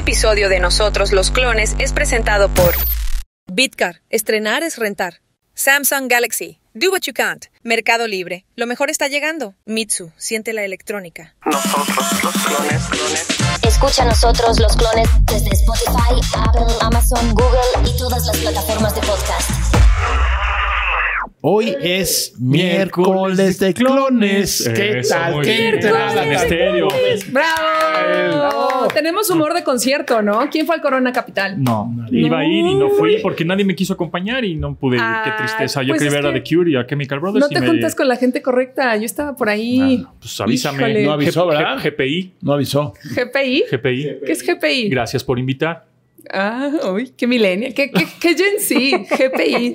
episodio de Nosotros los Clones es presentado por Bitcar, estrenar es rentar. Samsung Galaxy, do what you can't. Mercado Libre, lo mejor está llegando. Mitsu, siente la electrónica. Nosotros los clones, Escucha Nosotros los Clones desde Spotify, Apple, Amazon, Google y todas las plataformas de podcast. Hoy eh, es miércoles de clones. ¿Qué tal? ¿Qué tal? ¡Bravo! Tenemos humor de concierto, ¿no? ¿Quién fue al Corona Capital? No, iba a ir y no fui porque nadie me quiso acompañar y no pude ir. Qué ah, tristeza. Yo pues quería ver a The Cure y a Chemical Brothers. No te juntas con la gente correcta. Yo estaba por ahí. Ah, pues avísame. No avisó, ¿verdad? GPI. No avisó. ¿GPI? GPI. ¿Qué es GPI? Gracias por invitar. Ah, uy, qué milenio! qué, qué, qué Gen Z, GPI.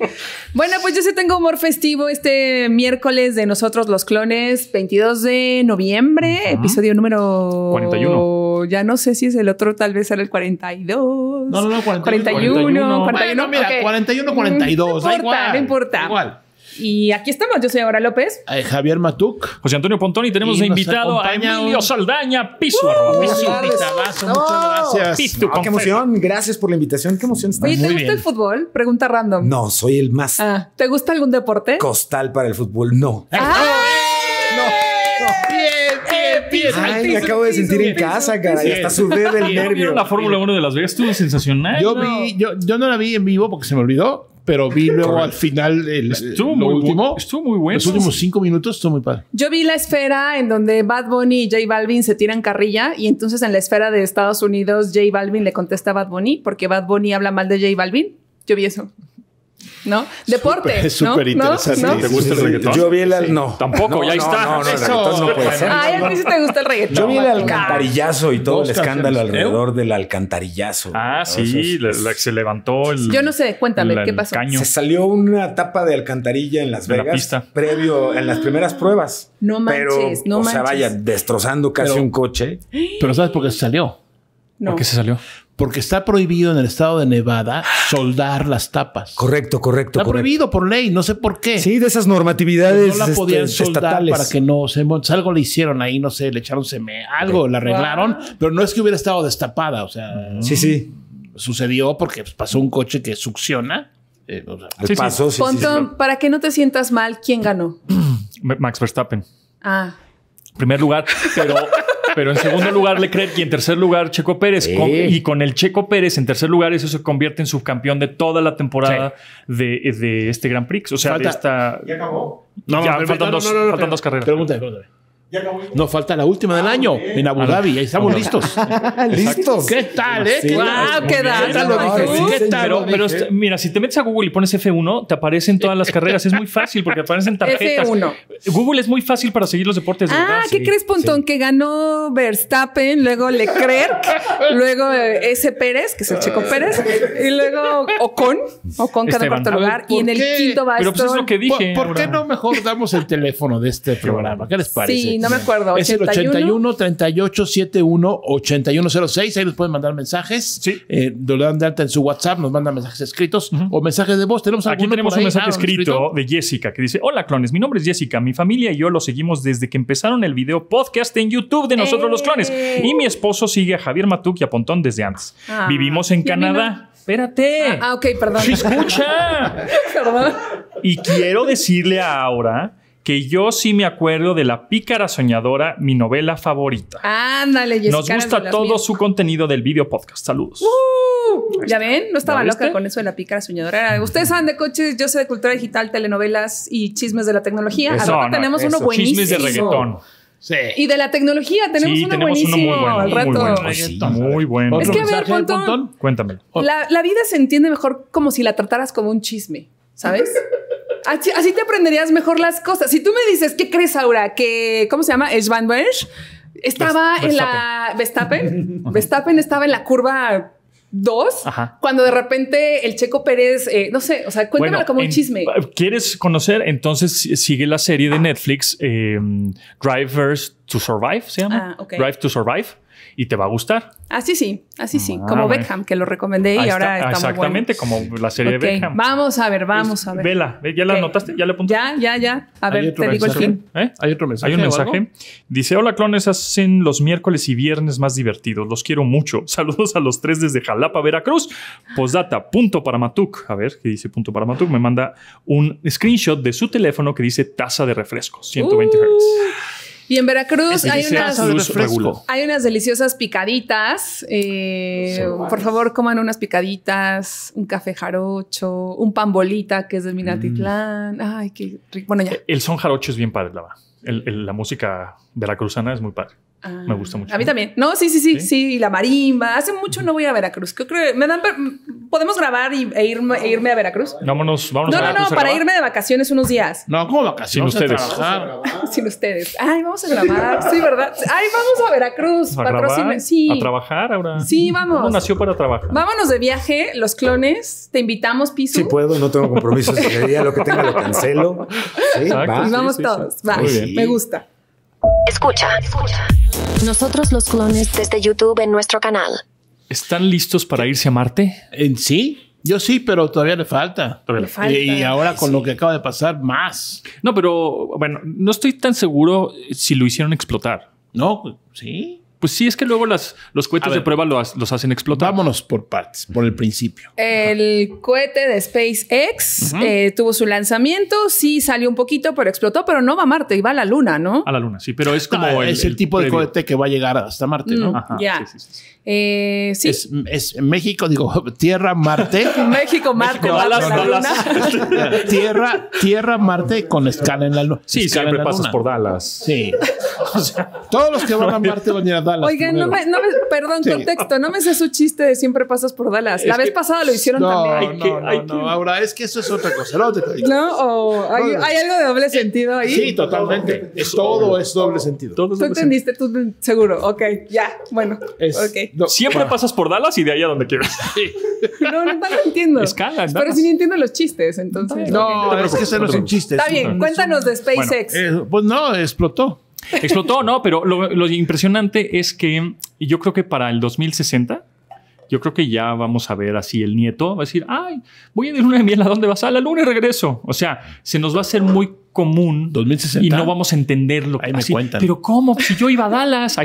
bueno, pues yo sí tengo humor festivo este miércoles de Nosotros los Clones, 22 de noviembre, episodio número 41. Ya no sé si es el otro, tal vez era el 42. No, no, no, 41. 41, 41. 41 bueno, mira, 41, 42. No importa, no importa. Igual. Y aquí estamos, yo soy Aura López. Ay, eh, Javier Matuc. José Antonio Pontón y tenemos de invitado a Emilio Saldaña Piso. Uh, muchas gracias. qué emoción, gracias por la invitación, qué emoción está. Oye, ¿te gusta el fútbol? Pregunta random. No, soy el más. Ah, ¿Te gusta algún deporte? Costal para el fútbol, no. Ah. No, Ay, me acabo de sentir en casa, caray. Hasta sudé del nervio. la Fórmula 1 de Las Vegas? Estuvo sensacional. Yo, Vi, yo, yo no la vi en vivo porque se me olvidó pero vi luego al final el, muy último. Estuvo muy bueno. Los últimos cinco minutos estuvo muy padre. Yo vi la esfera en donde Bad Bunny y J Balvin se tiran carrilla y entonces en la esfera de Estados Unidos J Balvin le contesta a Bad Bunny porque Bad Bunny habla mal de J Balvin. Yo vi eso. ¿No? Deporte. Es súper interesante. ¿No? ¿No? ¿Te gusta el reggaetón? Yo vi el. No. Tampoco, ya está. No, no, el reggaetón no puede ser. Ay, a mí sí te gusta el reggaetón. Yo vi el alcantarillazo y todo el escándalo alrededor del alcantarillazo. Ah, sí, la, se levantó el. Yo no sé, cuéntame, ¿qué pasó? Se salió una tapa de alcantarilla en Las Vegas. Previo, en las primeras pruebas. No manches, no manches. O sea, vaya, destrozando casi un coche. Pero ¿sabes por qué se salió? ¿Por qué se salió? porque está prohibido en el estado de Nevada soldar las tapas. Correcto, correcto. Está prohibido por ley, no sé por qué. Sí, de esas normatividades. No la este, podían soldar para que no se algo le hicieron ahí, no sé, le echaron seme, algo, la arreglaron, pero no es que hubiera estado destapada, o sea. Sí, sí. Sucedió porque pues, pasó un coche que succiona. Eh, pasó, sí. para que no te sientas mal, ¿quién ganó? Max Verstappen. Ah. primer lugar, pero pero en segundo lugar, Leclerc y en tercer lugar, Checo Pérez. y con el Checo Pérez en tercer lugar, eso se convierte en subcampeón de toda la temporada de, este Gran Prix. O sea, Ya acabó. ya, faltan, dos, faltan dos carreras. pregúntale. Nos falta la última del ah, año en Abu Dhabi. Ahí estamos listos. ¿Listos? ¿Qué tal, eh? ¿qué tal? ¿Qué tal? Pero, mira, si te metes a Google y pones F1, te aparecen todas las carreras. Es muy fácil porque aparecen tarjetas. F1. Google es muy fácil para seguir los deportes. De ah, ¿qué crees, Pontón? Que ganó Verstappen, luego Leclerc, luego eh, S. Pérez, que es el Checo ah. Pérez, y luego Ocon. Ocon cada cuarto lugar. y en el quinto va Pero pues es lo que dije. ¿Por, ¿por qué no mejor damos el teléfono de este programa? ¿Qué les parece? no me acuerdo. Es 81. el 81 38 71 8106. Ahí nos pueden mandar mensajes. Sí. Eh, lo dan de alta en su WhatsApp, nos mandan mensajes escritos o mensajes de voz. ¿Tenemos Aquí tenemos un mensaje ah, escrito, de Jessica que dice: Hola, clones. Mi nombre es Jessica. Mi familia y yo lo seguimos desde que empezaron el video podcast en YouTube de nosotros los clones. Y mi ¡Eh! esposo sigue a Javier Matuk y a Pontón desde antes. Ah, Vivimos en Canadá. Espérate. Ah, ah, ok, perdón. Escucha. Y quiero decirle ahora que yo sí me acuerdo de La Pícara Soñadora, mi novela favorita. Ándale, Jessica. Nos gusta todo su contenido del video podcast. Saludos. ¡Uh! ya ven, no estaba loca con eso de La Pícara Soñadora. Ustedes saben de coches, yo sé de cultura digital, telenovelas y chismes de la tecnología. Ahora tenemos uno buenísimo. Chismes de reggaetón. Sí. Y de la tecnología tenemos, pues sí, uno, buenísimo, muy Al rato. Muy bueno. muy bueno. Es que a ver, Pontón, Cuéntame. La, la vida se entiende mejor como si la trataras como un chisme, ¿sabes? así, te aprenderías mejor las cosas. Si tú me dices, ¿qué crees, ahora Que, ¿cómo se llama? Es Van Bersh. Estaba en la Verstappen. Verstappen estaba en la curva dos, Ajá. cuando de repente el Checo Pérez, eh, no sé, o sea, cuéntame como un chisme. ¿Quieres conocer? Entonces sigue la serie de Netflix, eh, Drivers to Survive, se llama. Ah, Drive to Survive y te va a gustar. Así sí, así sí, ah, como Beckham, que lo recomendé y ahora está Exactamente, como la serie Beckham. Vamos a ver, vamos a ver. Vela, ¿ya la notaste ¿Ya le apuntaste? Ya, ya, ya. A ver, te digo el fin ¿Eh? Hay otro mensaje. Hay un mensaje. Dice, hola clones, hacen los miércoles y viernes más divertidos. Los quiero mucho. Saludos a los tres desde Jalapa, Veracruz. Postdata, punto para Matuk. A ver, ¿qué dice punto para Matuk? Me manda un screenshot de su teléfono que dice taza de refresco, 120 Hz. Y en Veracruz hay unas, deliciosas picaditas. Eh, por favor, coman unas picaditas, un café jarocho, un pan bolita que es de Minatitlán. Mm. Ay, qué rico. Bueno, ya. El son jarocho es bien padre, la El, la música veracruzana es muy padre me gusta ah, mucho. A mí también. No, sí, sí, sí, sí, la marimba. Hace mucho no voy a Veracruz. Creo me dan podemos grabar y, e, e, irme, a Veracruz. Vámonos, vámonos. No, no, no, para irme de vacaciones unos días. No, ¿cómo vacaciones? Sin ustedes. Sin ustedes. Ay, vamos a grabar. Sí, ¿verdad? Ay, vamos a Veracruz. A grabar, sí. A trabajar ahora. Sí, vamos. ¿Cómo nació para trabajar? Vámonos de viaje, los clones. Te invitamos, piso. sí puedo, no tengo compromisos. Si día lo que tenga lo cancelo. Sí, vamos todos. Va. Me gusta. Escucha, escucha. Nosotros los clones desde YouTube en nuestro canal. ¿Están listos para irse a Marte? ¿En sí? Yo sí, pero todavía le falta. Y, ahora con lo que acaba de pasar, más. No, pero bueno, no estoy tan seguro si lo hicieron explotar. No, pues, sí. Pues sí, es que luego las, los cohetes de prueba los hacen explotar. Vámonos por partes, por el principio. El cohete de SpaceX eh, tuvo su lanzamiento, sí salió un poquito, pero explotó, pero no va a Marte, va a la Luna, ¿no? A la Luna, sí, pero es ah, como... el, es el, tipo de cohete que va a llegar hasta Marte, ¿no? Mm, Ajá, eh, sí. Es, México, digo, Tierra, Marte. México, Marte, Dallas la luna. tierra, Tierra, Marte con escala en la luna. Sí, siempre pasas por Dallas. Sí. todos los que van a Marte van a ir a Dallas. Oigan, no me, no me, perdón, contexto, no me sé su chiste de siempre pasas por Dallas. La vez pasada lo hicieron también. No, no, no, ahora es que eso es otra cosa. No, o hay, algo de doble sentido ahí. Sí, totalmente. Es, todo es doble sentido. tú entendiste, tú seguro. Ok, ya, bueno. Es, ok. Siempre ah. pasas por Dallas y de ahí a donde quieras. No, no, entiendo. Escala, Pero si sí entiendo los chistes, entonces. No, es que eso no un chiste. Está bien, cuéntanos de SpaceX. Eh, pues no, explotó. Explotó, no, pero lo, impresionante es que yo creo que para el 2060 yo creo que ya vamos a ver así el nieto va a decir, ay, voy a ir una de miel, ¿a dónde vas? A la luna y regreso. O sea, se nos va a hacer muy común 2060. y no vamos a entender lo que me cuentan. Pero ¿cómo? Si yo iba a Dallas,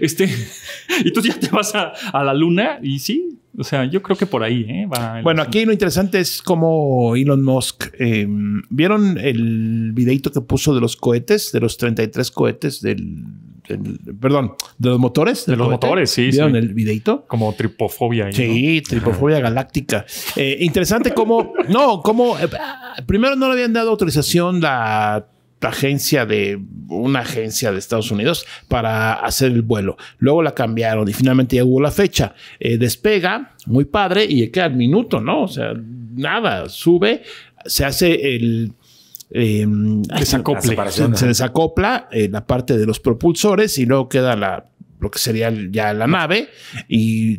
este, y tú ya te vas a, la luna y sí, o sea, yo creo que por ahí. ¿eh? bueno, aquí lo interesante es como Elon Musk, em, ¿vieron el videito que puso de los cohetes, de los 33 cohetes del... perdón, de los motores. De los motores, sí. ¿Vieron el videito? Como tripofobia. sí, tripofobia galáctica. Eh, interesante cómo, no, cómo eh, primero no le habían dado autorización la agencia de una agencia de Estados Unidos para hacer el vuelo. Luego la cambiaron y finalmente ya hubo la fecha. Eh, despega, muy padre, y queda al minuto, ¿no? O sea, nada, sube, se hace el eh, em, desacople. Se, desacopla la parte de los propulsores y luego queda la, lo que sería ya la nave y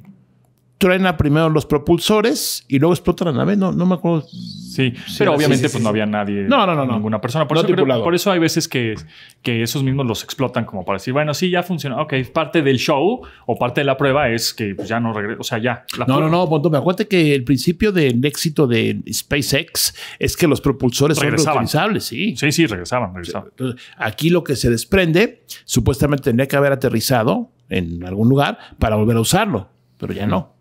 truena primero los propulsores y luego explota la nave. No, no me acuerdo. Sí, pero obviamente pues no había nadie. No, no, no. Ninguna persona. Por, eso, hay veces que, que esos mismos los explotan como para decir, bueno, sí, ya funcionó. Ok, parte del show o parte de la prueba es que pues, ya no regresa. O sea, ya. no, no, no, Me acuerdo que el principio del éxito de SpaceX es que los propulsores regresaban. son reutilizables. Sí, sí, sí, regresaban, aquí lo que se desprende, supuestamente tendría que haber aterrizado en algún lugar para volver a usarlo, pero ya no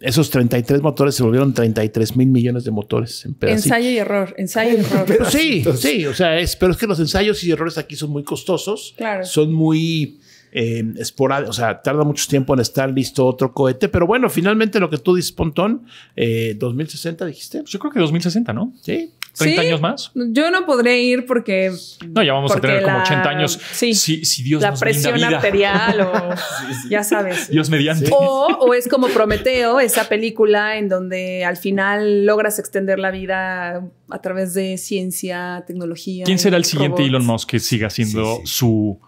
esos 33 motores se volvieron 33 mil millones de motores. En ensayo y error, ensayo y error. Pero sí, sí, o sea, es, pero es que los ensayos y errores aquí son muy costosos. Claro. Son muy em, esporádicos, o sea, tarda mucho tiempo en estar listo otro cohete. Pero bueno, finalmente lo que tú dices, Pontón, eh, 2060 dijiste. Yo creo que 2060, ¿no? Sí. ¿30 años más? Yo no podré ir porque. No, ya vamos a tener como 80 años. Sí. Si, si La presión arterial o. Ya sabes. Dios mediante. O, es como Prometeo, esa película en donde al final logras extender la vida a través de ciencia, tecnología. ¿Quién será el siguiente Elon Musk que siga siendo su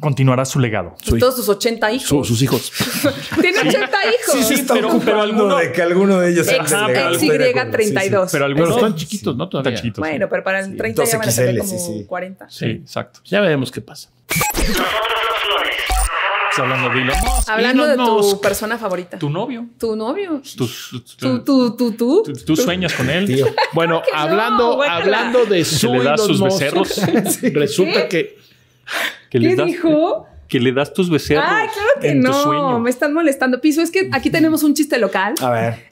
continuará su legado. Y pues todos sus 80 hijos. sus hijos. Tiene 80 hijos. Sí, sí, está pero, alguno de que alguno de ellos ex, XY32. pero algunos están chiquitos, ¿no? Todavía. Están chiquitos. Bueno, pero para el 30 ya van a ser como 40. Sí, exacto. Ya veremos qué pasa. hablando de Hablando de tu persona favorita. Tu novio. Tu novio. Tú sueñas con él. Bueno, ah, hablando, hablando de su. Se le da sus becerros. Resulta que ¿Qué dijo? que le das tus becerros. Ay, claro que no. Me están molestando. Piso, es que aquí tenemos un chiste local.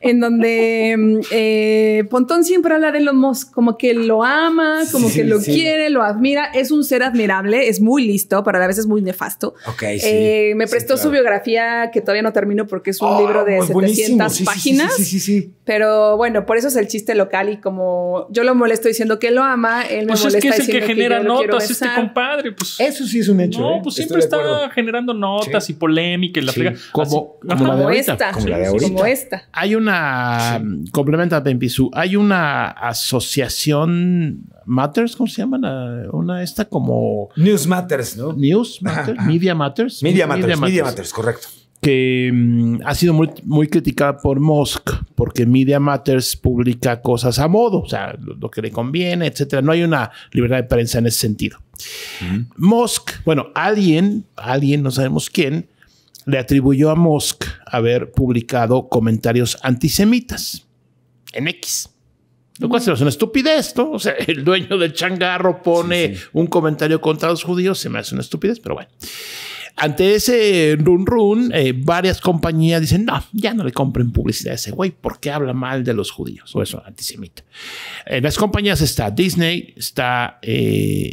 En donde mm, eh, Pontón siempre habla de los como que lo ama, como que lo quiere, lo admira. Es un ser admirable, es muy listo, pero a la vez es muy nefasto. Ok, eh, sí. me prestó su biografía, que todavía no termino porque es un libro de 700 páginas. Sí, sí, sí, Pero bueno, por eso es el chiste local y como yo lo molesto diciendo que lo ama, él me pues molesta es que es el que genera notas, este compadre. Pues. eso sí es un hecho. No, ¿eh? pues siempre está generando notas y polémicas Como, la esta. Como, esta. Hay una, complementa Su hay una asociación Matters, ¿cómo se llama Una esta como... News Matters, ¿no? News Media Matters. Media Matters, Media Matters, correcto que mm, ha sido muy, criticada por Musk porque Media Matters publica cosas a modo, o sea, lo, que le conviene, etcétera. No hay una libertad de prensa en ese sentido. Musk, bueno, alguien, alguien, no sabemos quién, le atribuyó a Musk haber publicado comentarios antisemitas en X. Lo cual es una estupidez, ¿no? O sea, el dueño del changarro pone un comentario contra los judíos, se me hace una estupidez, pero bueno ante ese run run, eh, varias compañías dicen, no, ya no le compren publicidad a ese güey, porque habla mal de los judíos o eso, antisemita. En las compañías está Disney, está eh,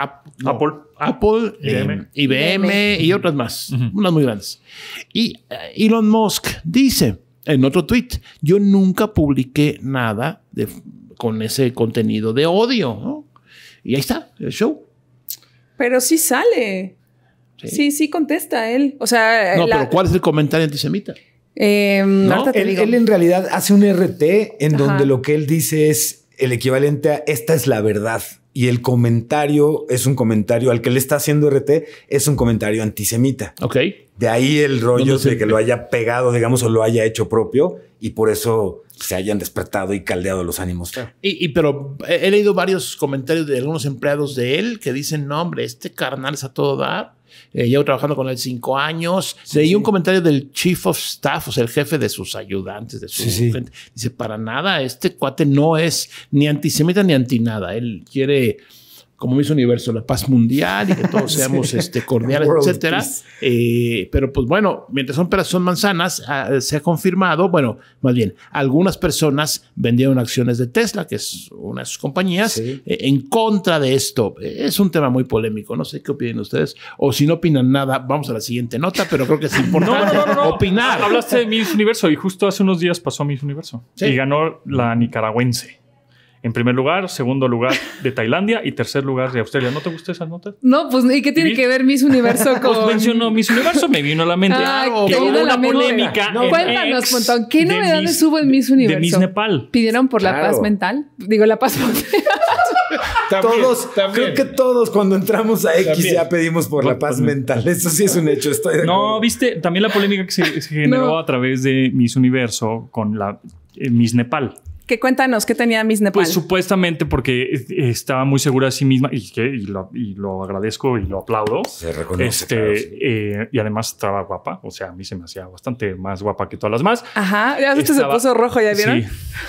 Apple, Apple ah, IBM. Eh, y otras más, unas muy grandes. Y Elon Musk dice en otro tweet, yo nunca publiqué nada de, con ese contenido de odio. Y ahí está, el show. Pero sí sale. Sí, sí, contesta él. O sea, no, pero ¿cuál es el comentario antisemita? Eh, ¿No? él, en realidad hace un RT en donde lo que él dice es el equivalente a esta es la verdad. Y el comentario es un comentario al que le está haciendo RT, es un comentario antisemita. Ok. De ahí el rollo de que lo haya pegado, digamos, o lo haya hecho propio y por eso se hayan despertado y caldeado los ánimos. Y, pero he, leído varios comentarios de algunos empleados de él que dicen, no, hombre, este carnal es a todo dar eh, llevo trabajando con él cinco años. Sí, Leí un comentario del chief of staff, o sea, el jefe de sus ayudantes, de su sí, Dice, para nada, este cuate no es ni antisemita ni antinada. Él quiere como Miss Universo, la paz mundial y que todos seamos este, cordiales, etcétera. Eh, pero pues bueno, mientras son peras son manzanas, ah, se ha confirmado, bueno, más bien, algunas personas vendieron acciones de Tesla, que es una de sus compañías, eh, en contra de esto. Es un tema muy polémico, no sé qué opinan ustedes, o si no opinan nada, vamos a la siguiente nota, pero creo que es importante opinar. Hablaste de Miss Universo y justo hace unos días pasó Miss Universo y ganó la nicaragüense en primer lugar, segundo lugar de Tailandia y tercer lugar de Australia. ¿No te gusta esa nota? No, pues ¿y qué tiene que ver Miss Universo pues con...? Pues mencionó Miss Universo, me vino a la mente. Ah, que hubo una polémica. No, cuéntanos, Montón, ¿qué novedades hubo en Miss Universo? De Miss Nepal. ¿Pidieron por la paz mental? Digo, la paz mental. todos, creo que todos cuando entramos a X ya pedimos por la paz mental. Eso sí es un hecho. no, viste, también la polémica que se, generó a través de Miss Universo con la eh, Miss Nepal que cuéntanos? ¿Qué tenía Miss Nepal? Pues supuestamente porque estaba muy segura de sí misma y, que, lo, agradezco y lo aplaudo. Se reconoce. Este, eh, y además estaba guapa. O sea, a mí se me hacía bastante más guapa que todas las más. Ajá. Ya se se puso rojo, ¿ya vieron?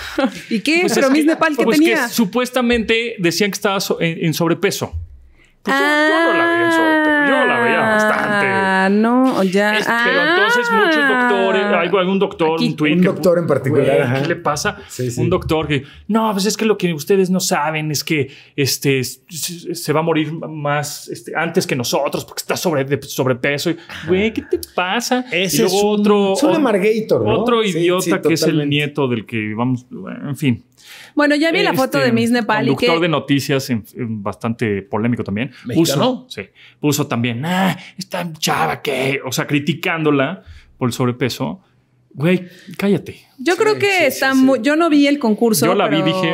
¿Y qué? Pues Pero Miss Nepal, ¿qué pues tenía? supuestamente decían que estaba en sobrepeso. Pues yo, no la yo la veía bastante. Ah, no, ya. pero entonces muchos doctores, hay ah. algún doctor, un tweet. Un doctor en particular. ¿Qué le pasa? Un doctor que, no, pues es que lo que ustedes no saben es que este, se va a morir más este, antes que nosotros porque está sobre, sobrepeso. Güey, ¿qué te pasa? Ese es otro. Otro, idiota que es el nieto del que vamos, en fin. Bueno, ya vi la foto de este, Miss Nepal. Conductor de noticias bastante polémico también. Puso, sí, puso también, ah, esta chava que, o sea, criticándola por el sobrepeso. Güey, cállate. Yo creo que está Yo no vi el concurso. Yo la vi, dije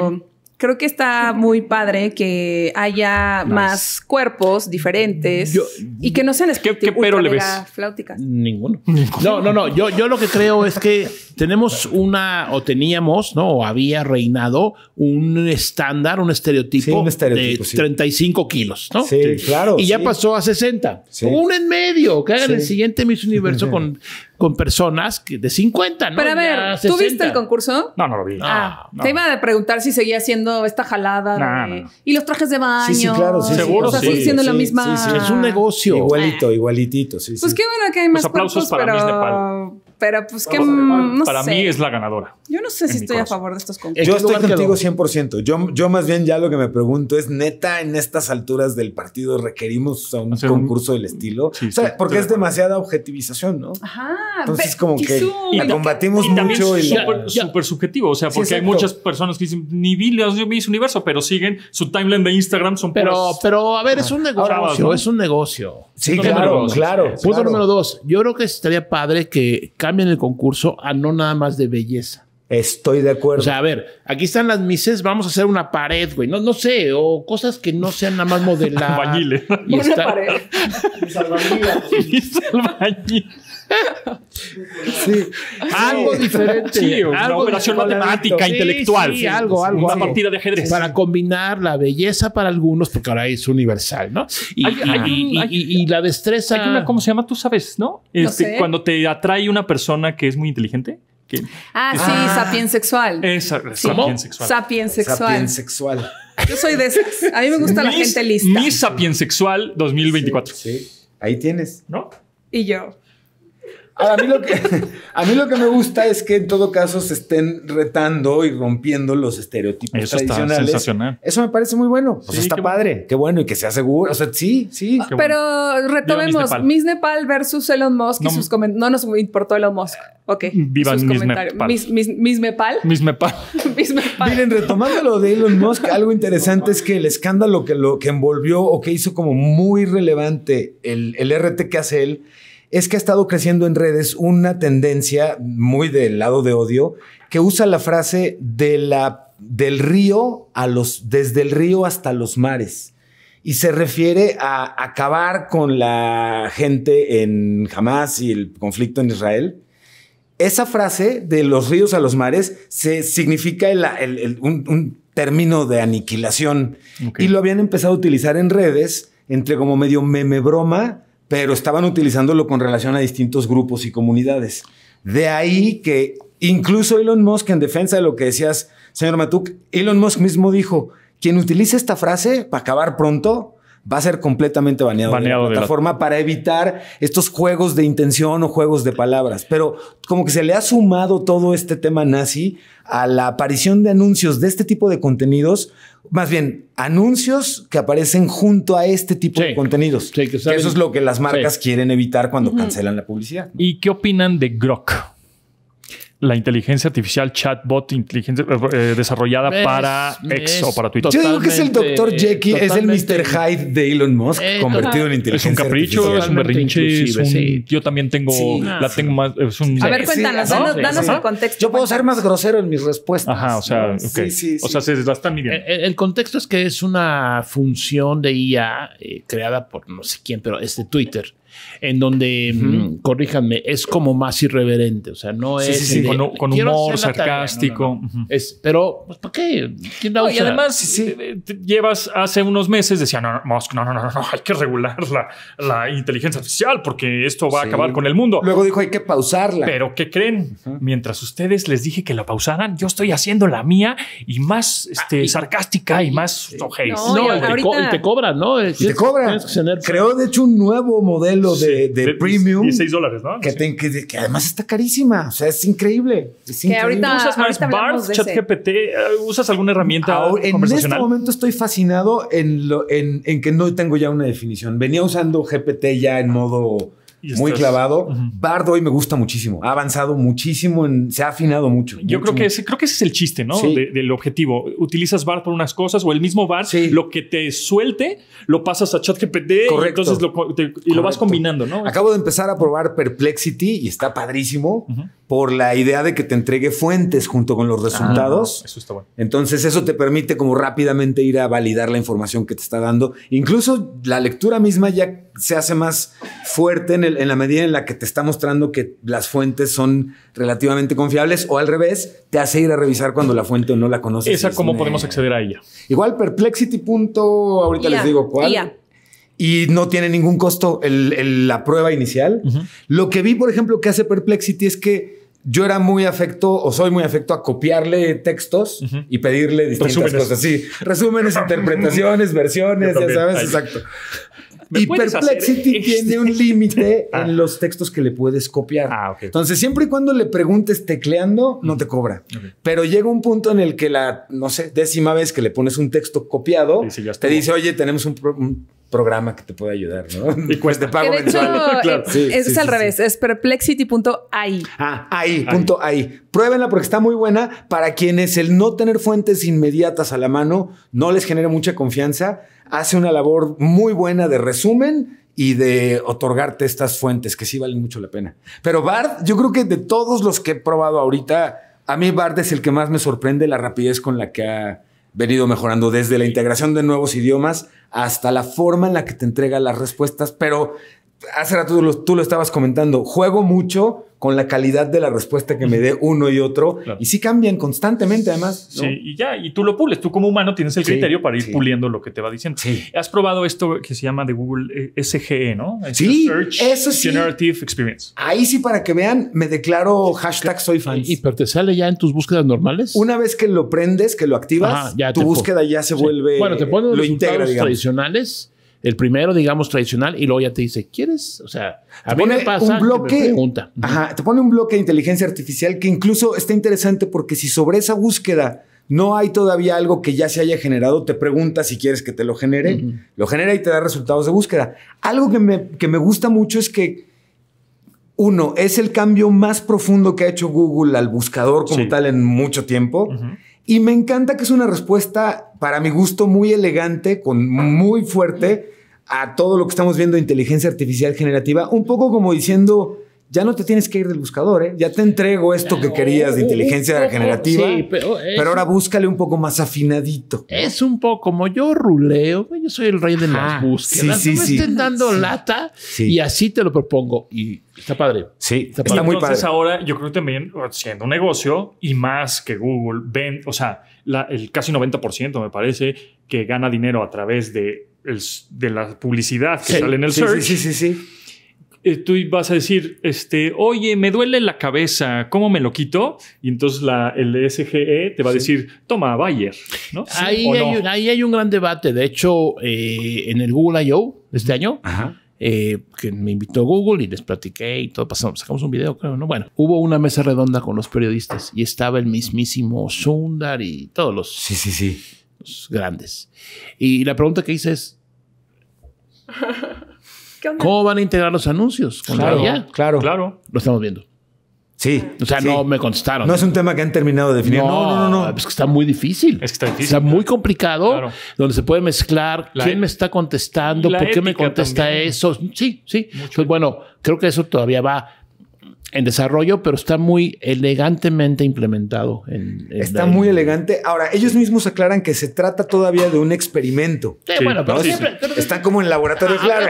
creo que está muy padre que haya más, cuerpos diferentes y que no sean ¿Qué, qué pero le ves? Ninguno. No, no, no. Yo, yo lo que creo es que tenemos una, o teníamos, ¿no? O había reinado un estándar, un estereotipo, de 35 kilos, ¿no? Sí, claro. Y ya pasó a 60. Un en medio, que hagan el siguiente Miss Universo con con personas que de 50, ¿no? Pero a ver, ¿tú viste el concurso? No, no lo vi. Ah, ah, te iba a preguntar si seguía siendo esta jalada y los trajes de baño. Sí, sí, claro, sí, Seguro, siendo la misma. es un negocio. Igualito, igualitito, Pues qué bueno que hay más. Los aplausos para Miss Nepal. Pero pues que mm, Para mí es la ganadora. Yo no sé si estoy a favor de estos concursos. Yo estoy contigo 100%. Yo, yo más bien ya lo que me pregunto es, neta, en estas alturas del partido requerimos un concurso del estilo. porque es demasiada objetivización, ¿no? Ajá. Entonces como que la combatimos mucho. Y súper subjetivo. O sea, porque hay muchas personas que dicen, ni vi Miss Universo, pero siguen su timeline de Instagram son Pero, pero a ver, es un ah. negocio. Es un negocio. Sí, claro, claro. Punto número dos. Yo creo que estaría padre que cambien el concurso a no nada más de belleza. Estoy de acuerdo. O sea, a ver, aquí están las mises, vamos a hacer una pared, güey. No, sé, o cosas que no sean nada más modeladas. Y una está... pared. sí. Algo diferente. una operación matemática, intelectual. Sí, algo, algo. Una partida de ajedrez. Para combinar la belleza para algunos, porque ahora es universal, ¿no? Y, la destreza. Hay una, ¿Cómo se llama? Tú sabes, ¿no? Este, cuando te atrae una persona que es muy inteligente. ah, sí, sapiensexual sapien sexual. Esa, sapien sexual. sexual. sexual. Yo soy de esas. A mí me gusta la gente lista. Mi sapiensexual sexual 2024. sí. Ahí tienes. ¿No? Y yo a mí, lo que, a mí lo que me gusta es que en todo caso se estén retando y rompiendo los estereotipos Eso tradicionales. Eso me parece muy bueno. Pues está padre. Qué bueno y que sea seguro. O sea, sí, sí. Ah, ah, pero retomemos. Miss Nepal. versus Elon Musk y sus comentarios. No nos importó Elon Musk. Ok. sus Miss Nepal. Miss, Nepal. Miren, retomando lo de Elon Musk, algo interesante es que el escándalo que, lo, que envolvió o que hizo como muy relevante el, el RT que hace él es que ha estado creciendo en redes una tendencia muy del lado de odio que usa la frase de la, del río a los, desde el río hasta los mares. Y se refiere a acabar con la gente en Hamas y el conflicto en Israel. Esa frase de los ríos a los mares se significa un, término de aniquilación. Y lo habían empezado a utilizar en redes entre como medio meme broma pero estaban utilizándolo con relación a distintos grupos y comunidades. De ahí que incluso Elon Musk, en defensa de lo que decías, señor Matuk, Elon Musk mismo dijo, quien utiliza esta frase para acabar pronto, va a ser completamente baneado, de la plataforma para evitar estos juegos de intención o juegos de palabras. Pero como que se le ha sumado todo este tema nazi a la aparición de anuncios de este tipo de contenidos, más bien anuncios que aparecen junto a este tipo de contenidos. eso es lo que las marcas quieren evitar cuando cancelan la publicidad. ¿Y qué opinan de Grok? la inteligencia artificial chatbot inteligencia eh, eh, desarrollada para ex o para Twitter. Yo digo que es el Doctor Jackie, es el Mr. Hyde de Elon Musk eh, convertido en inteligencia. Es un capricho, es un berrinche, es un, yo también tengo, la ah, tengo más. a ver, cuéntanos, danos, el contexto. Yo puedo ser más grosero en mis respuestas. Ajá, o sea, sí. o sea, se la están El, contexto es que es una función de IA creada por no sé quién, pero es de Twitter en donde, mm, corríjanme, es como más irreverente, o sea, no es... con, humor sarcástico. pero, pues, ¿para qué? y además, eh, eh, llevas, hace unos meses decían, no, Musk, no, no, no, no, hay que regular la, la inteligencia artificial porque esto va a acabar con el mundo. Luego dijo, hay que pausarla. Pero, ¿qué creen? Mientras ustedes les dije que la pausaran, yo estoy haciendo la mía y más este, ah, sarcástica y, más... no, y, te cobran, ¿no? y te cobran. Creo, de hecho, un nuevo modelo de, premium. dólares, ¿no? Que, además está carísima. O sea, es increíble. que ahorita usas más Bart, ChatGPT, eh, usas alguna herramienta Ahora, En este momento estoy fascinado en, lo, en que no tengo ya una definición. Venía usando GPT ya en modo muy clavado. Bard hoy me gusta muchísimo. Ha avanzado muchísimo, en, se ha afinado mucho. Yo creo, que Ese, creo que ese es el chiste, ¿no? del objetivo. Utilizas Bard por unas cosas o el mismo Bard, lo que te suelte, lo pasas a ChatGPT Correcto. y, entonces lo, y lo vas combinando, ¿no? Acabo de empezar a probar Perplexity y está padrísimo por la idea de que te entregue fuentes junto con los ah, resultados. eso está bueno. Entonces eso te permite como rápidamente ir a validar la información que te está dando. Incluso la lectura misma ya se hace más fuerte en, la medida en la que te está mostrando que las fuentes son relativamente confiables o al revés, te hace ir a revisar cuando la fuente no la conoces. ¿Esa cómo podemos acceder a ella? Igual perplexity. ahorita les digo cuál. Y no tiene ningún costo el, la prueba inicial. Lo que vi, por ejemplo, que hace perplexity es que yo era muy afecto o soy muy afecto a copiarle textos y pedirle distintas cosas. resúmenes, interpretaciones, versiones, ya sabes, exacto y Perplexity este tiene un este límite ah. en los textos que le puedes copiar. Ah, Entonces, siempre y cuando le preguntes tecleando, no mm. te cobra. Pero llega un punto en el que la, no sé, décima vez que le pones un texto copiado, te dice, oye, tenemos un, programa que te puede ayudar, ¿no? Y pago mensual. es, al revés, es perplexity.ai. Ah, ahí, punto Pruébenla porque está muy buena para quienes el no tener fuentes inmediatas a la mano no les genera mucha confianza hace una labor muy buena de resumen y de otorgarte estas fuentes que sí valen mucho la pena. Pero Bard, yo creo que de todos los que he probado ahorita, a mí Bard es el que más me sorprende la rapidez con la que ha venido mejorando desde la integración de nuevos idiomas hasta la forma en la que te entrega las respuestas. Pero hace rato tú lo, tú lo estabas comentando, juego mucho con la calidad de la respuesta que me dé uno y otro. Y sí cambian constantemente, además. Sí, y ya, y tú lo pules. Tú como humano tienes el criterio para ir puliendo lo que te va diciendo. Sí. Has probado esto que se llama de Google eh, SGE, ¿no? sí, Generative Experience. Ahí sí, para que vean, me declaro hashtag soy fan. ¿Y pero te sale ya en tus búsquedas normales? Una vez que lo prendes, que lo activas, tu búsqueda ya se vuelve... Bueno, te los lo tradicionales el primero, digamos, tradicional, y luego ya te dice, ¿quieres? O sea, a te un bloque, te pone un bloque de inteligencia artificial que incluso está interesante porque si sobre esa búsqueda no hay todavía algo que ya se haya generado, te pregunta si quieres que te lo genere, lo genera y te da resultados de búsqueda. Algo que me, que me gusta mucho es que, uno, es el cambio más profundo que ha hecho Google al buscador como tal en mucho tiempo. Y me encanta que es una respuesta, para mi gusto, muy elegante, con muy fuerte, a todo lo que estamos viendo de inteligencia artificial generativa, un poco como diciendo, ya no te tienes que ir del buscador, ¿eh? ya te entrego esto que querías de uh, uh, inteligencia uh, generativa, pero, ahora búscale un poco más afinadito. Es un poco como yo ruleo, yo soy el rey de las búsquedas, sí, sí, no me estén dando lata y así te lo propongo y está padre. Sí, está, muy padre. Entonces ahora yo creo que también siendo un negocio y más que Google, ven, o sea, el casi 90% me parece que gana dinero a través de, de la publicidad que sale en el Sí, sí, sí. Eh, tú vas a decir, este, oye, me duele la cabeza, ¿cómo me lo quito? Y entonces el SGE te va a decir, toma, Bayer. Ahí, hay, un, gran debate. De hecho, eh, en el Google I.O. este año, eh, que me invitó Google y les platiqué y todo pasamos, sacamos un video, creo, ¿no? Bueno, hubo una mesa redonda con los periodistas y estaba el mismísimo Sundar y todos los... Sí, sí, sí grandes. Y la pregunta que hice es, ¿cómo van a integrar los anuncios? Claro, claro, Lo estamos viendo. Sí. O sea, no me contestaron. No es un tema que han terminado de definir. No, no, no. Es que está muy difícil. Es que está muy complicado, donde se puede mezclar quién me e- está contestando, por qué me contesta eso. Sí, sí. Pues bueno, creo que eso todavía va en desarrollo, pero está muy elegantemente implementado. está muy elegante. Ahora, ellos mismos aclaran que se trata todavía de un experimento. Sí, bueno, pero siempre, está como en laboratorio, claro.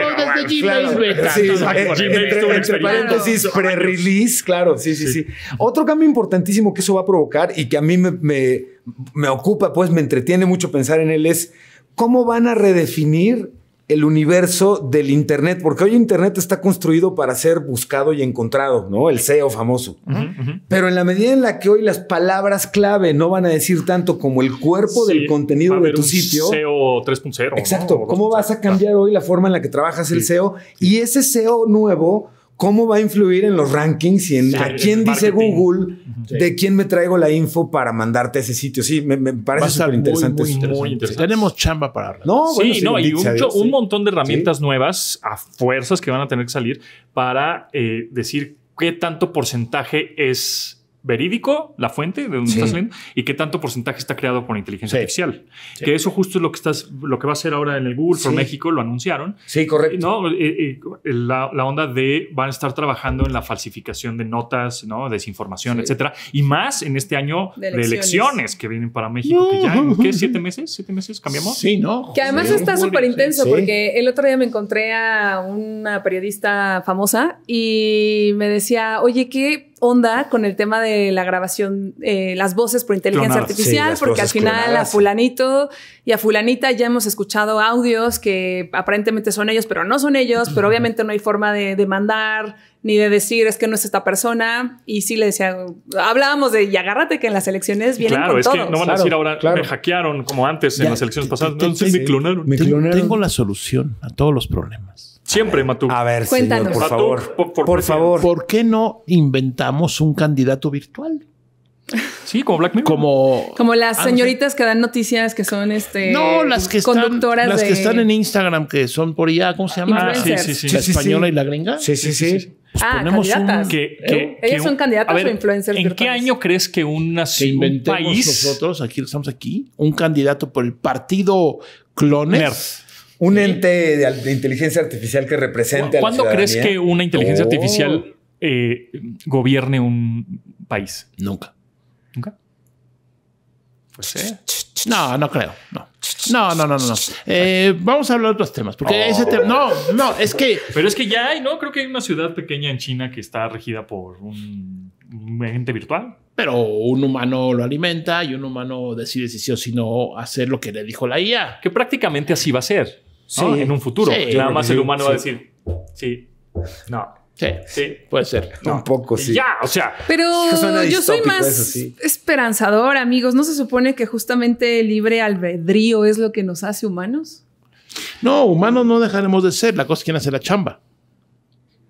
entre, paréntesis, pre-release, claro. Sí, sí, sí, Otro cambio importantísimo que eso va a provocar y que a mí me, me, me ocupa, pues me entretiene mucho pensar en él es cómo van a redefinir el universo del Internet, porque hoy Internet está construido para ser buscado y encontrado, ¿no? El SEO famoso. Pero en la medida en la que hoy las palabras clave no van a decir tanto como el cuerpo del contenido de tu sitio. SEO 3.0. Exacto. ¿Cómo vas a cambiar hoy la forma en la que trabajas el SEO? Y ese SEO nuevo ¿Cómo va a influir en los rankings y en a quién dice Google de quién me traigo la info para mandarte a ese sitio? Sí, me, parece súper interesante. Muy, interesante. Tenemos chamba para No, sí, no, y un, montón de herramientas nuevas a fuerzas que van a tener que salir para eh, decir qué tanto porcentaje es verídico la fuente de donde estás viendo y qué tanto porcentaje está creado por inteligencia artificial. Que eso justo es lo que estás, lo que va a ser ahora en el Google for México, lo anunciaron. Sí, correcto. No, eh, eh, la, onda de van a estar trabajando en la falsificación de notas, ¿no? Desinformación, etcétera. Y más en este año de elecciones, que vienen para México, que ya en ¿qué, siete meses, siete meses cambiamos. Sí, ¿no? Que además está súper intenso, porque el otro día me encontré a una periodista famosa y me decía, oye, ¿qué onda con el tema de la grabación, eh, las voces por inteligencia artificial, porque al final a fulanito y a fulanita ya hemos escuchado audios que aparentemente son ellos, pero no son ellos, pero obviamente no hay forma de mandar, ni de decir es que no es esta persona. Y sí le decía, hablábamos de y agárrate que en las elecciones vienen claro, es que no van a decir ahora me hackearon como antes en las elecciones pasadas. Entonces me clonaron. Tengo la solución a todos los problemas. Siempre, Matú. A ver, Cuéntanos. por favor. por, favor. ¿Por qué no inventamos un candidato virtual? Sí, como Black Mirror. Como, las ah, señoritas que dan noticias que son este No, las que están, las que están en Instagram que son por allá, ¿cómo se llama? Ah, sí, sí, sí. La española y la gringa. Sí, sí, sí. Pues, ah, candidatas. Un, que, ¿Eh? que, Ellas son candidatos candidatas o influencers. ¿En qué año crees que una, un país nosotros aquí estamos aquí un candidato por el partido Clones? un ente de, inteligencia artificial que represente ¿Cuándo ¿Cuándo crees que una inteligencia oh. artificial eh, gobierne un país? Nunca. ¿Nunca? Pues sí. Eh. No, no creo. No. No, no, no, eh, vamos a hablar de otros temas. Porque ese oh. tema. No, no, es que. Pero es que ya hay, ¿no? Creo que hay una ciudad pequeña en China que está regida por un, ente virtual. Pero un humano lo alimenta y un humano decide si sí o si no hacer lo que le dijo la IA. Que prácticamente así va a ser sí, en un futuro. Nada más el humano va a decir, sí, no. Sí, puede ser. Tampoco sí. Ya, o sea. Pero yo soy más esperanzador, amigos. ¿No se supone que justamente el libre albedrío es lo que nos hace humanos? No, humanos no dejaremos de ser. La cosa es quién hace la chamba.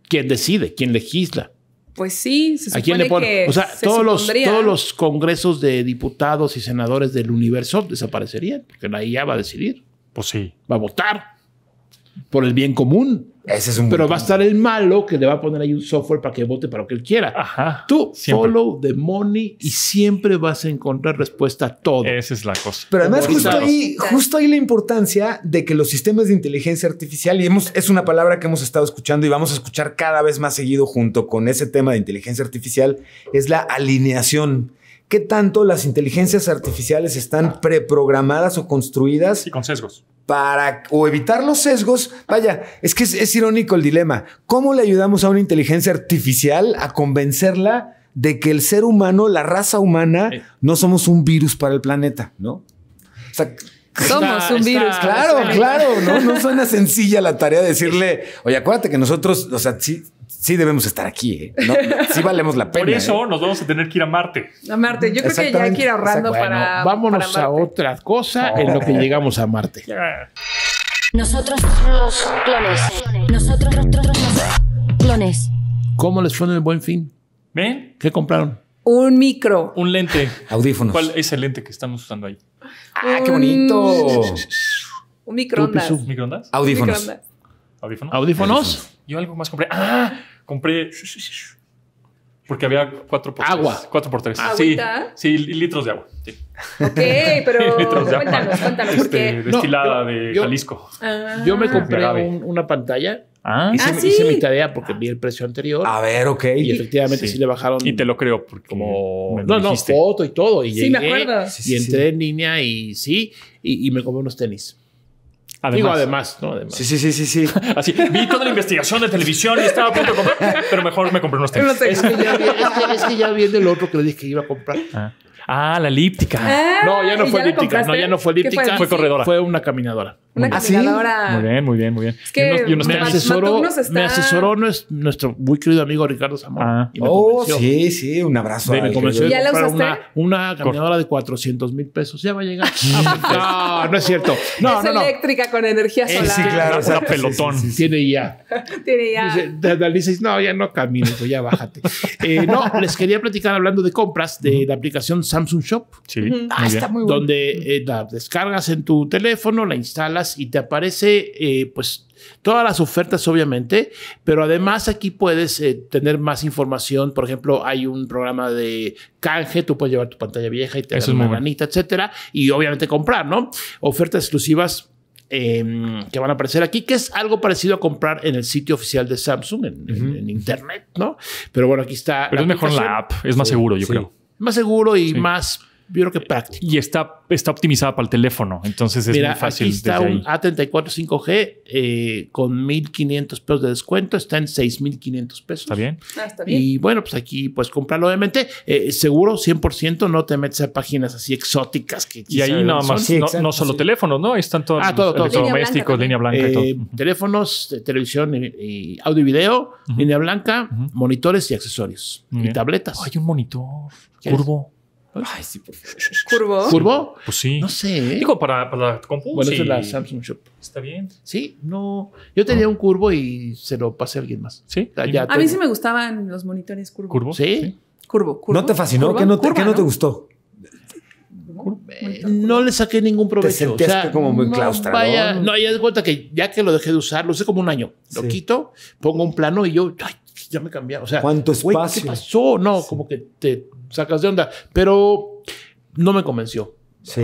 ¿Quién decide? ¿Quién legisla? Pues sí, se supone ¿A quién o sea, todos, los, todos los congresos de diputados y senadores del universo desaparecerían, porque la IA va a decidir. Pues sí. Va a votar por el bien común. Ese es un Pero va a estar el malo que le va a poner ahí un software para que vote para lo que él quiera. Tú siempre. follow the money y siempre vas a encontrar respuesta a todo. Esa es la cosa. Pero además justo ahí, la importancia de que los sistemas de inteligencia artificial, y hemos, es una palabra que hemos estado escuchando y vamos a escuchar cada vez más seguido junto con ese tema de inteligencia artificial, es la alineación qué tanto las inteligencias artificiales están preprogramadas o construidas. Y con sesgos. Para o evitar los sesgos. Vaya, es que es, irónico el dilema. ¿Cómo le ayudamos a una inteligencia artificial a convencerla de que el ser humano, la raza humana, no somos un virus para el planeta, ¿no? O sea, somos un virus. claro, claro, ¿no? No suena sencilla la tarea de decirle, oye, acuérdate que nosotros, o sea, sí, sí debemos estar aquí. ¿eh? sí valemos la pena. Por eso ¿eh? nos vamos a tener que ir a Marte. A Marte. Yo creo que ya hay que ir ahorrando para. Vámonos a otra cosa en lo que llegamos a Marte. Nosotros los clones. Nosotros los clones. ¿Cómo les fue en el buen fin? ¿Ven? ¿Qué compraron? Un micro. Un lente. Audífonos. ¿Cuál es el lente que estamos usando ahí? ¡Ah, qué bonito! Un microondas. ¿Microondas? Audífonos audífonos. ¿Audífonos? Yo algo más compré. ¡Ah! Compré. Porque había cuatro, por Agua. cuatro por tres. Sí, sí, litros de agua. Sí. Ok, pero de cuéntanos, cuéntanos. destilada de Jalisco. yo me ah. compré una pantalla. Ah, hice, ah, sí. hice mi tarea porque vi el precio anterior. A ver, ok. Y efectivamente sí, le bajaron. Y te lo creo, porque como. no, no, foto y todo. Y sí, llegué, me acuerdo. Y entré en línea y sí, y, y me compré unos tenis. Además. Digo además, Sí, sí, sí, sí, Así, vi toda la investigación de televisión y estaba a pero mejor me compré unos tenis. es, que ya, es, que, que viene el otro que le dije que iba a comprar. Ah. ah, ah la elíptica. no, ya no fue elíptica. No, ya no fue elíptica. fue corredora. Fue una caminadora. Una sí? Muy bien, muy bien, muy bien. que me, asesoró, nuestro muy querido amigo Ricardo Zamora. Ah. Oh, sí, sí, un abrazo. ¿Ya la usaste? una, camionadora caminadora de 400 mil pesos. Ya va a llegar. no, no es cierto. No, es eléctrica con energía solar. Sí, claro, es una pelotón. Tiene ya. Tiene ya. dices, no, ya no camines, ya bájate. Eh, no, les quería platicar hablando de compras de la aplicación Samsung Shop. Sí. Ah, está muy bueno. Donde eh, la descargas en tu teléfono, la instalas y te aparece eh, pues todas las ofertas obviamente, pero además aquí puedes eh, tener más información, por ejemplo, hay un programa de canje, tú puedes llevar tu pantalla vieja y te das una manita, etcétera, y obviamente comprar, ¿no? Ofertas exclusivas em, que van a aparecer aquí, que es algo parecido a comprar en el sitio oficial de Samsung, en, internet, ¿no? Pero bueno, aquí está. Pero es mejor la app, es más seguro, yo creo. Más seguro y más que práctica. Y está, está optimizada para el teléfono, entonces es muy fácil. Aquí está un A34 5G eh, con 1.500 pesos de descuento, está en 6.500 pesos. ¿Está bien? Ah, está bien. Y bueno, pues aquí pues comprarlo obviamente, eh, seguro 100%, no te metes a páginas así exóticas que... Y ahí nada más, no, solo teléfonos, ¿no? están todos ah, los todo, electrodomésticos, línea blanca, eh, y todo. Teléfonos, televisión, y, audio y video, línea blanca, monitores y accesorios. Y tabletas. hay un monitor curvo. Ay, sí, pues. ¿Curvo? ¿Curvo? Pues sí. No sé. ¿eh? Digo, para, para la compu. Bueno, sí. es la Samsung Shop. Está bien. Sí, no. Yo tenía un curvo y se lo pasé a alguien más. Sí. Ah, a mí sí me gustaban los monitores curvo. ¿Curvo? Sí. Curvo, curvo. ¿No te fascinó? ¿Qué no te, gustó? no le saqué ningún provecho. Te o como muy claustrado No, vaya, ¿no? ya de cuenta que ya que lo dejé de usar, lo usé como un año. Lo quito, pongo un plano y yo, ya me cambié O sea, ¿cuánto espacio? ¿Qué pasó? No, como que te sacas de onda. Pero no me convenció.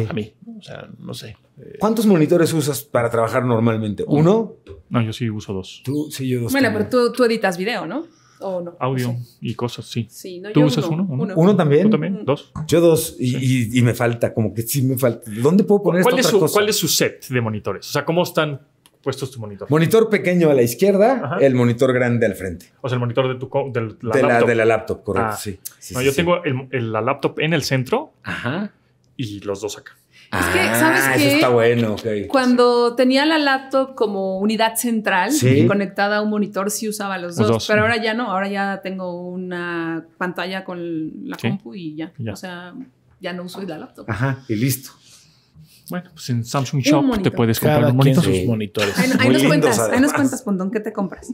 A mí. O sea, no sé. ¿Cuántos monitores usas para trabajar normalmente? ¿Uno? No, yo sí uso dos. Tú, sí, yo dos. Bueno, pero tú, editas video, ¿no? ¿O no? Audio y cosas, sí. ¿Tú usas uno? Uno, también? ¿Dos? Yo dos y, me falta, como que sí me falta. ¿Dónde puedo poner ¿Cuál, su, ¿Cuál es su set de monitores? O sea, ¿cómo están puestos tu monitor. Monitor pequeño a la izquierda, el monitor grande al frente. O sea, el monitor de tu de la, de la, laptop. correcto, ah. sí. No, yo tengo la laptop en el centro y los dos acá. Es que, ah, ¿sabes ah, Eso está bueno. Cuando tenía la laptop como unidad central y conectada a un monitor, sí usaba los, dos, Pero ahora ya no. Ahora ya tengo una pantalla con la compu y ya. ya. O sea, ya no uso la laptop. Ajá, y listo. Bueno, pues en Samsung Shop te puedes comprar monitores. Ahí, nos cuentas, ahí nos cuentas, Puntón, ¿qué te compras?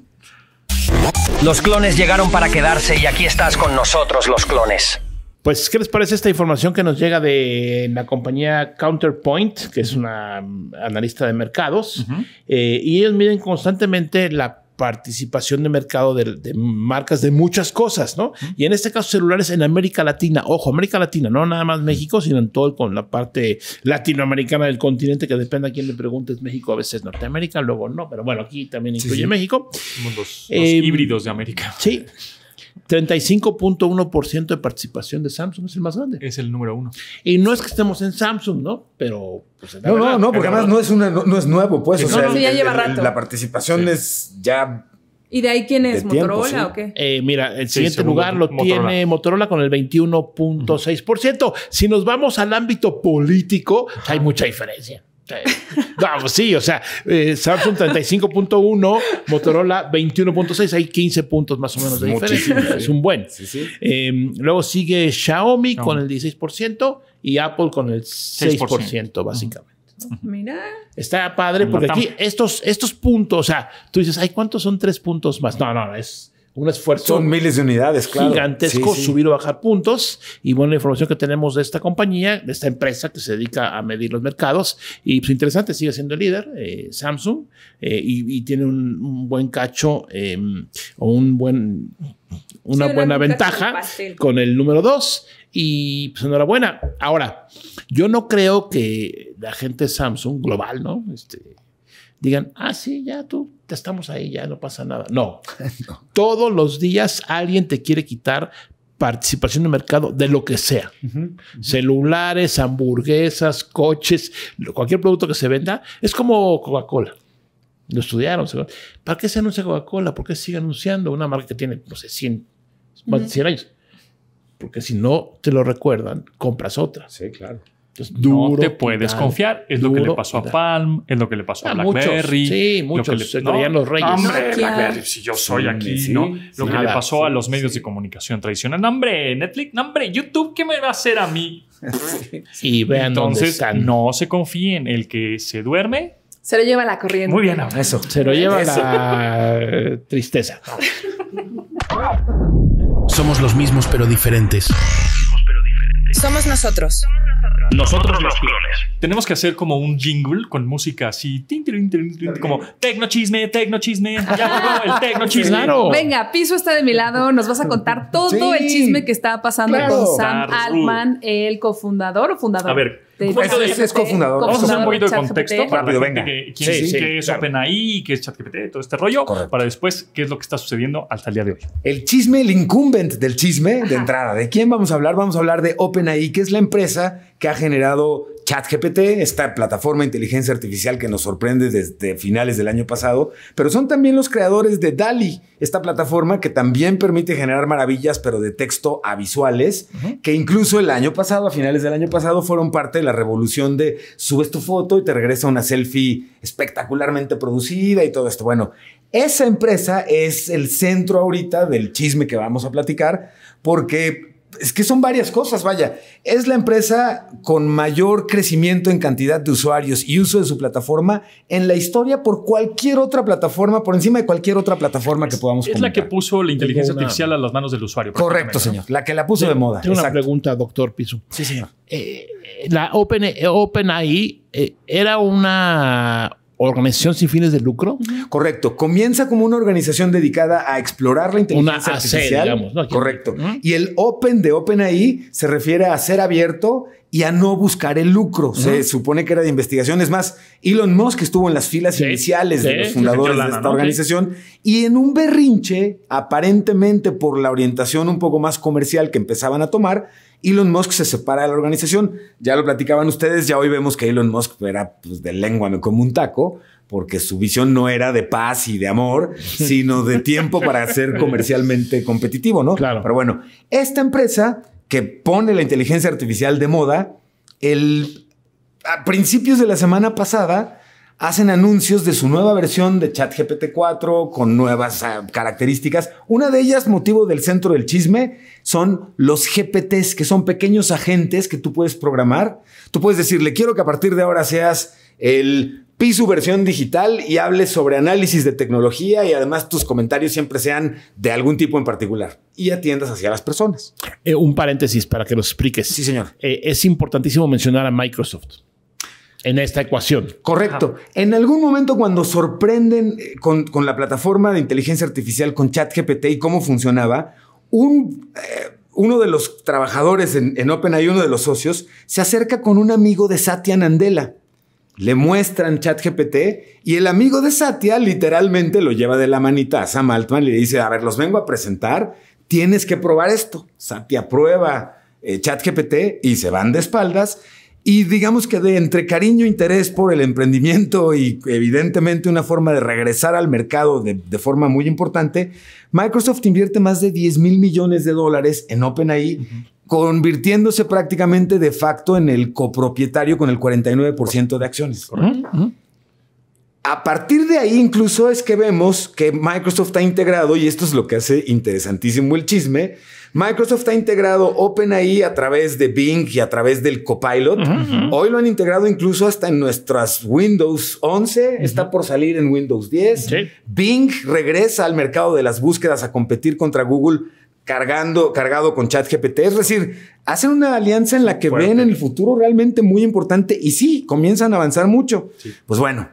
Los clones llegaron para quedarse y aquí estás con nosotros, los clones. Pues, ¿qué les parece esta información que nos llega de la compañía Counterpoint, que es una mm, analista de mercados? Eh, y ellos miden constantemente la participación de mercado de, marcas de muchas cosas, ¿no? Y en este caso celulares en América Latina, ojo, América Latina, no nada más México, sino en todo con la parte latinoamericana del continente, que depende a quién le preguntes, México a veces Norteamérica, luego no, pero bueno, aquí también incluye México. Los, eh, híbridos de América. Sí, 35.1% de participación de Samsung es el más grande. Es el número uno. Y no es que estemos en Samsung, ¿no? Pero. Pues, no, no, no, porque además no es, una, no, es nuevo, pues. no, La participación es ya ¿Y de ahí quién es? ¿Motorola o qué? Eh, mira, el siguiente lugar lo tiene Motorola con el 21.6%. Por ciento Si nos vamos al ámbito político, hay mucha diferencia vamos pues sí, o sea, eh, Samsung 35.1, Motorola 21.6, hay 15 puntos más o menos de diferencia. Es un buen. Em, luego sigue Xiaomi con el 16% y Apple con el 6%, básicamente. Mira. Está padre porque aquí estos, estos puntos, o sea, tú dices, ay, ¿cuántos son tres puntos más? No, no, es un esfuerzo. Son miles de unidades, claro. Gigantesco, subir o bajar puntos. Y bueno, la información que tenemos de esta compañía, de esta empresa que se dedica a medir los mercados. Y pues interesante, sigue siendo el líder, eh, Samsung, eh, y, tiene un, buen cacho em, o un buen, una buena ventaja con el número dos Y pues enhorabuena. Ahora, yo no creo que la gente Samsung global, ¿no? Este, digan, ah, sí, ya tú estamos ahí, ya no pasa nada. No. Todos los días alguien te quiere quitar participación en el mercado de lo que sea. Celulares, hamburguesas, coches, cualquier producto que se venda, es como Coca-Cola. Lo estudiaron. ¿Para qué se anuncia Coca-Cola? ¿Por qué sigue anunciando una marca que tiene, no sé, 100, más 100 años? Porque si no te lo recuerdan, compras otra. Sí, claro no te puedes confiar. Es lo que le pasó a Palm, es lo que le pasó ah, a BlackBerry. sí, muchos. Lo que le, se a los reyes. si yo soy aquí, Lo que le pasó a los medios de comunicación tradicional. No, hombre, Netflix, no, hombre, YouTube, ¿qué me va a hacer a mí? y vean Entonces, no se confíen. El que se duerme... Se lo lleva la corriente. Muy bien, eso. Se lo lleva la eh, tristeza. Somos los mismos pero diferentes. Somos nosotros. Nosotros los clones. Tenemos que hacer como un jingle con música así, como tecno chisme, tecno chisme, ya el tecno chisme. Venga, Piso está de mi lado, nos vas a contar todo el chisme que está pasando con Sam Alman, el cofundador o fundador. A ver, es, cofundador. Vamos a hacer un poquito de contexto para Rápido, venga. quién, qué es OpenAI OpenAI, qué es ChatGPT, todo este rollo, para después qué es lo que está sucediendo hasta el día de hoy. El chisme, el incumbent del chisme de entrada. ¿De quién vamos a hablar? Vamos a hablar de OpenAI, que es la empresa que ha generado ChatGPT, esta plataforma de inteligencia artificial que nos sorprende desde finales del año pasado, pero son también los creadores de DALI, esta plataforma que también permite generar maravillas, pero de texto a visuales, que incluso el año pasado, a finales del año pasado, fueron parte de la revolución de subes tu foto y te regresa una selfie espectacularmente producida y todo esto. Bueno, esa empresa es el centro ahorita del chisme que vamos a platicar, porque es que son varias cosas, vaya. Es la empresa con mayor crecimiento en cantidad de usuarios y uso de su plataforma en la historia por cualquier otra plataforma, por encima de cualquier otra plataforma que podamos Es la que puso la inteligencia artificial a las manos del usuario. Correcto, señor. La que la puso de, moda. Tengo una pregunta, doctor Piso. Sí, señor. Eh, la eh, OpenAI eh, era una organización sin fines de lucro. Correcto. Comienza como una organización dedicada a explorar la inteligencia artificial. Digamos, Correcto. Y el Open de OpenAI se refiere a ser abierto y a no buscar el lucro. Se supone que era de investigación. Es más, Elon Musk estuvo en las filas iniciales de los fundadores de esta organización y en un berrinche, aparentemente por la orientación un poco más comercial que empezaban a tomar, Elon Musk se separa de la organización. Ya lo platicaban ustedes, ya hoy vemos que Elon Musk era pues, de lengua no como un taco, porque su visión no era de paz y de amor, sino de tiempo para ser comercialmente competitivo, ¿no? Claro. Pero bueno, esta empresa que pone la inteligencia artificial de moda, el, a principios de la semana pasada hacen anuncios de su nueva versión de ChatGPT 4 con nuevas ah, características. Una de ellas, motivo del centro del chisme, son los GPTs, que son pequeños agentes que tú puedes programar. Tú puedes decirle, quiero que a partir de ahora seas el piso versión digital y hables sobre análisis de tecnología y además tus comentarios siempre sean de algún tipo en particular y atiendas hacia las personas. Eh, un paréntesis para que lo expliques. Sí, señor. Eh, es importantísimo mencionar a Microsoft. En esta ecuación. Correcto. En algún momento cuando sorprenden eh, con, la plataforma de inteligencia artificial, con ChatGPT y cómo funcionaba, un, eh, uno de los trabajadores en, OpenAI, uno de los socios, se acerca con un amigo de Satya Nandela. Le muestran ChatGPT y el amigo de Satya literalmente lo lleva de la manita a Sam Altman y le dice, a ver, los vengo a presentar, tienes que probar esto. Satya prueba eh, ChatGPT y se van de espaldas y digamos que de entre cariño, e interés por el emprendimiento y evidentemente una forma de regresar al mercado de, forma muy importante, Microsoft invierte más de 10 mil millones de dólares en OpenAI, convirtiéndose prácticamente de facto en el copropietario con el 49% de acciones. A partir de ahí incluso es que vemos que Microsoft ha integrado, y esto es lo que hace interesantísimo el chisme, Microsoft ha integrado OpenAI a través de Bing y a través del Copilot. Hoy lo han integrado incluso hasta en nuestras Windows 11. Está por salir en Windows 10. Bing regresa al mercado de las búsquedas a competir contra Google cargando, cargado con ChatGPT. Es decir, hacen una alianza en la que ven en el futuro realmente muy importante y sí, comienzan a avanzar mucho. Pues bueno,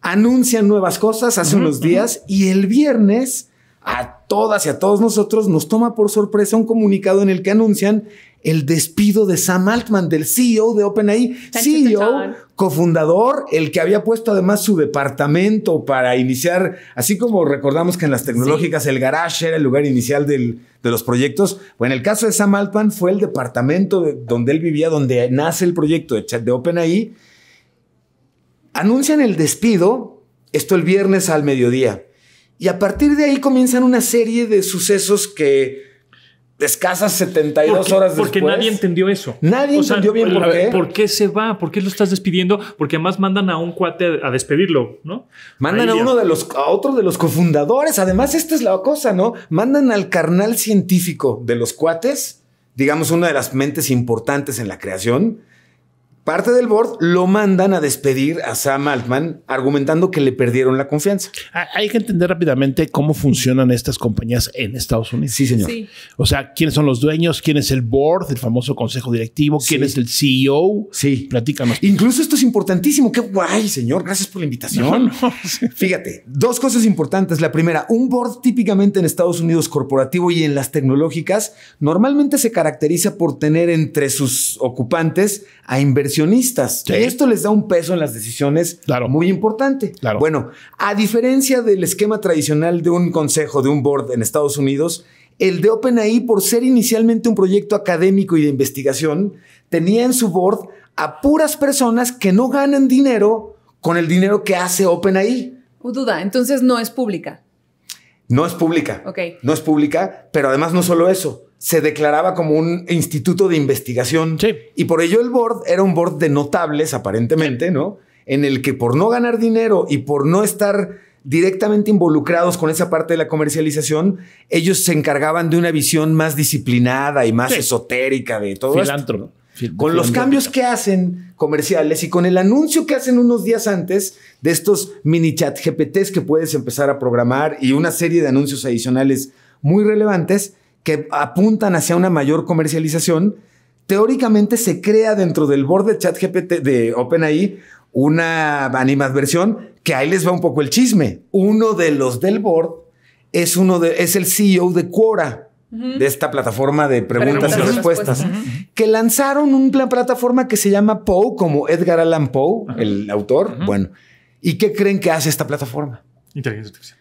anuncian nuevas cosas hace unos días y el viernes a todas y a todos nosotros nos toma por sorpresa un comunicado en el que anuncian el despido de Sam Altman, del CEO de OpenAI, CEO, cofundador, el que había puesto además su departamento para iniciar, así como recordamos que en las tecnológicas el garage era el lugar inicial de los proyectos, bueno, en el caso de Sam Altman fue el departamento donde él vivía, donde nace el proyecto de, chat de OpenAI, anuncian el despido, esto el viernes al mediodía. Y a partir de ahí comienzan una serie de sucesos que escasas 72 horas después. Porque nadie entendió eso. Nadie entendió bien por qué. ¿Por qué se va? ¿Por qué lo estás despidiendo? Porque además mandan a un cuate a, despedirlo, ¿no? Mandan a uno de los, a otro de los cofundadores. Además, esta es la cosa, ¿no? Mandan al carnal científico de los cuates, digamos, una de las mentes importantes en la creación Parte del board lo mandan a despedir a Sam Altman, argumentando que le perdieron la confianza. Ah, hay que entender rápidamente cómo funcionan estas compañías en Estados Unidos. Sí, señor. O sea, quiénes son los dueños, quién es el board, el famoso consejo directivo, quién es el CEO. Sí. Platícanos. Incluso esto es importantísimo. Qué guay, señor. Gracias por la invitación. Fíjate, dos cosas importantes. La primera, un board típicamente en Estados Unidos corporativo y en las tecnológicas normalmente se caracteriza por tener entre sus ocupantes a inversores y esto les da un peso en las decisiones muy importante. Bueno, a diferencia del esquema tradicional de un consejo, de un board en Estados Unidos, el de OpenAI, por ser inicialmente un proyecto académico y de investigación, tenía en su board a puras personas que no ganan dinero con el dinero que hace OpenAI. Uh, duda, entonces no es pública. No es pública. No es pública, pero además no solo eso se declaraba como un instituto de investigación. Y por ello el board era un board de notables, aparentemente, ¿no? En el que por no ganar dinero y por no estar directamente involucrados con esa parte de la comercialización, ellos se encargaban de una visión más disciplinada y más esotérica de todo Filantro. Esto. con los cambios que hacen comerciales y con el anuncio que hacen unos días antes de estos mini chat GPTs que puedes empezar a programar y una serie de anuncios adicionales muy relevantes, que apuntan hacia una mayor comercialización, teóricamente se crea dentro del board de ChatGPT de OpenAI una animadversión que ahí les va un poco el chisme. Uno de los del board es uno de es el CEO de Quora, de esta plataforma de preguntas, y respuestas, que lanzaron una plataforma que se llama Poe, como Edgar Allan Poe, el autor. Bueno, ¿y qué creen que hace esta plataforma?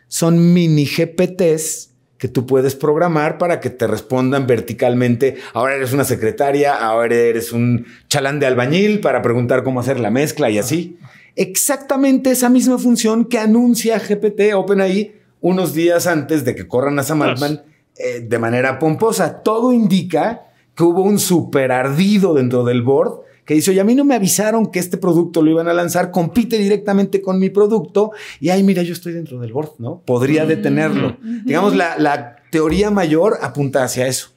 Son mini GPTs que tú puedes programar para que te respondan verticalmente. Ahora eres una secretaria, ahora eres un chalán de albañil para preguntar cómo hacer la mezcla y así. Exactamente esa misma función que anuncia GPT OpenAI unos días antes de que corran a Sam eh, de manera pomposa. Todo indica que hubo un super ardido dentro del board que dice, oye, a mí no me avisaron que este producto lo iban a lanzar, compite directamente con mi producto y ay, mira, yo estoy dentro del board, ¿no? Podría mm. detenerlo. Digamos, la, teoría mayor apunta hacia eso.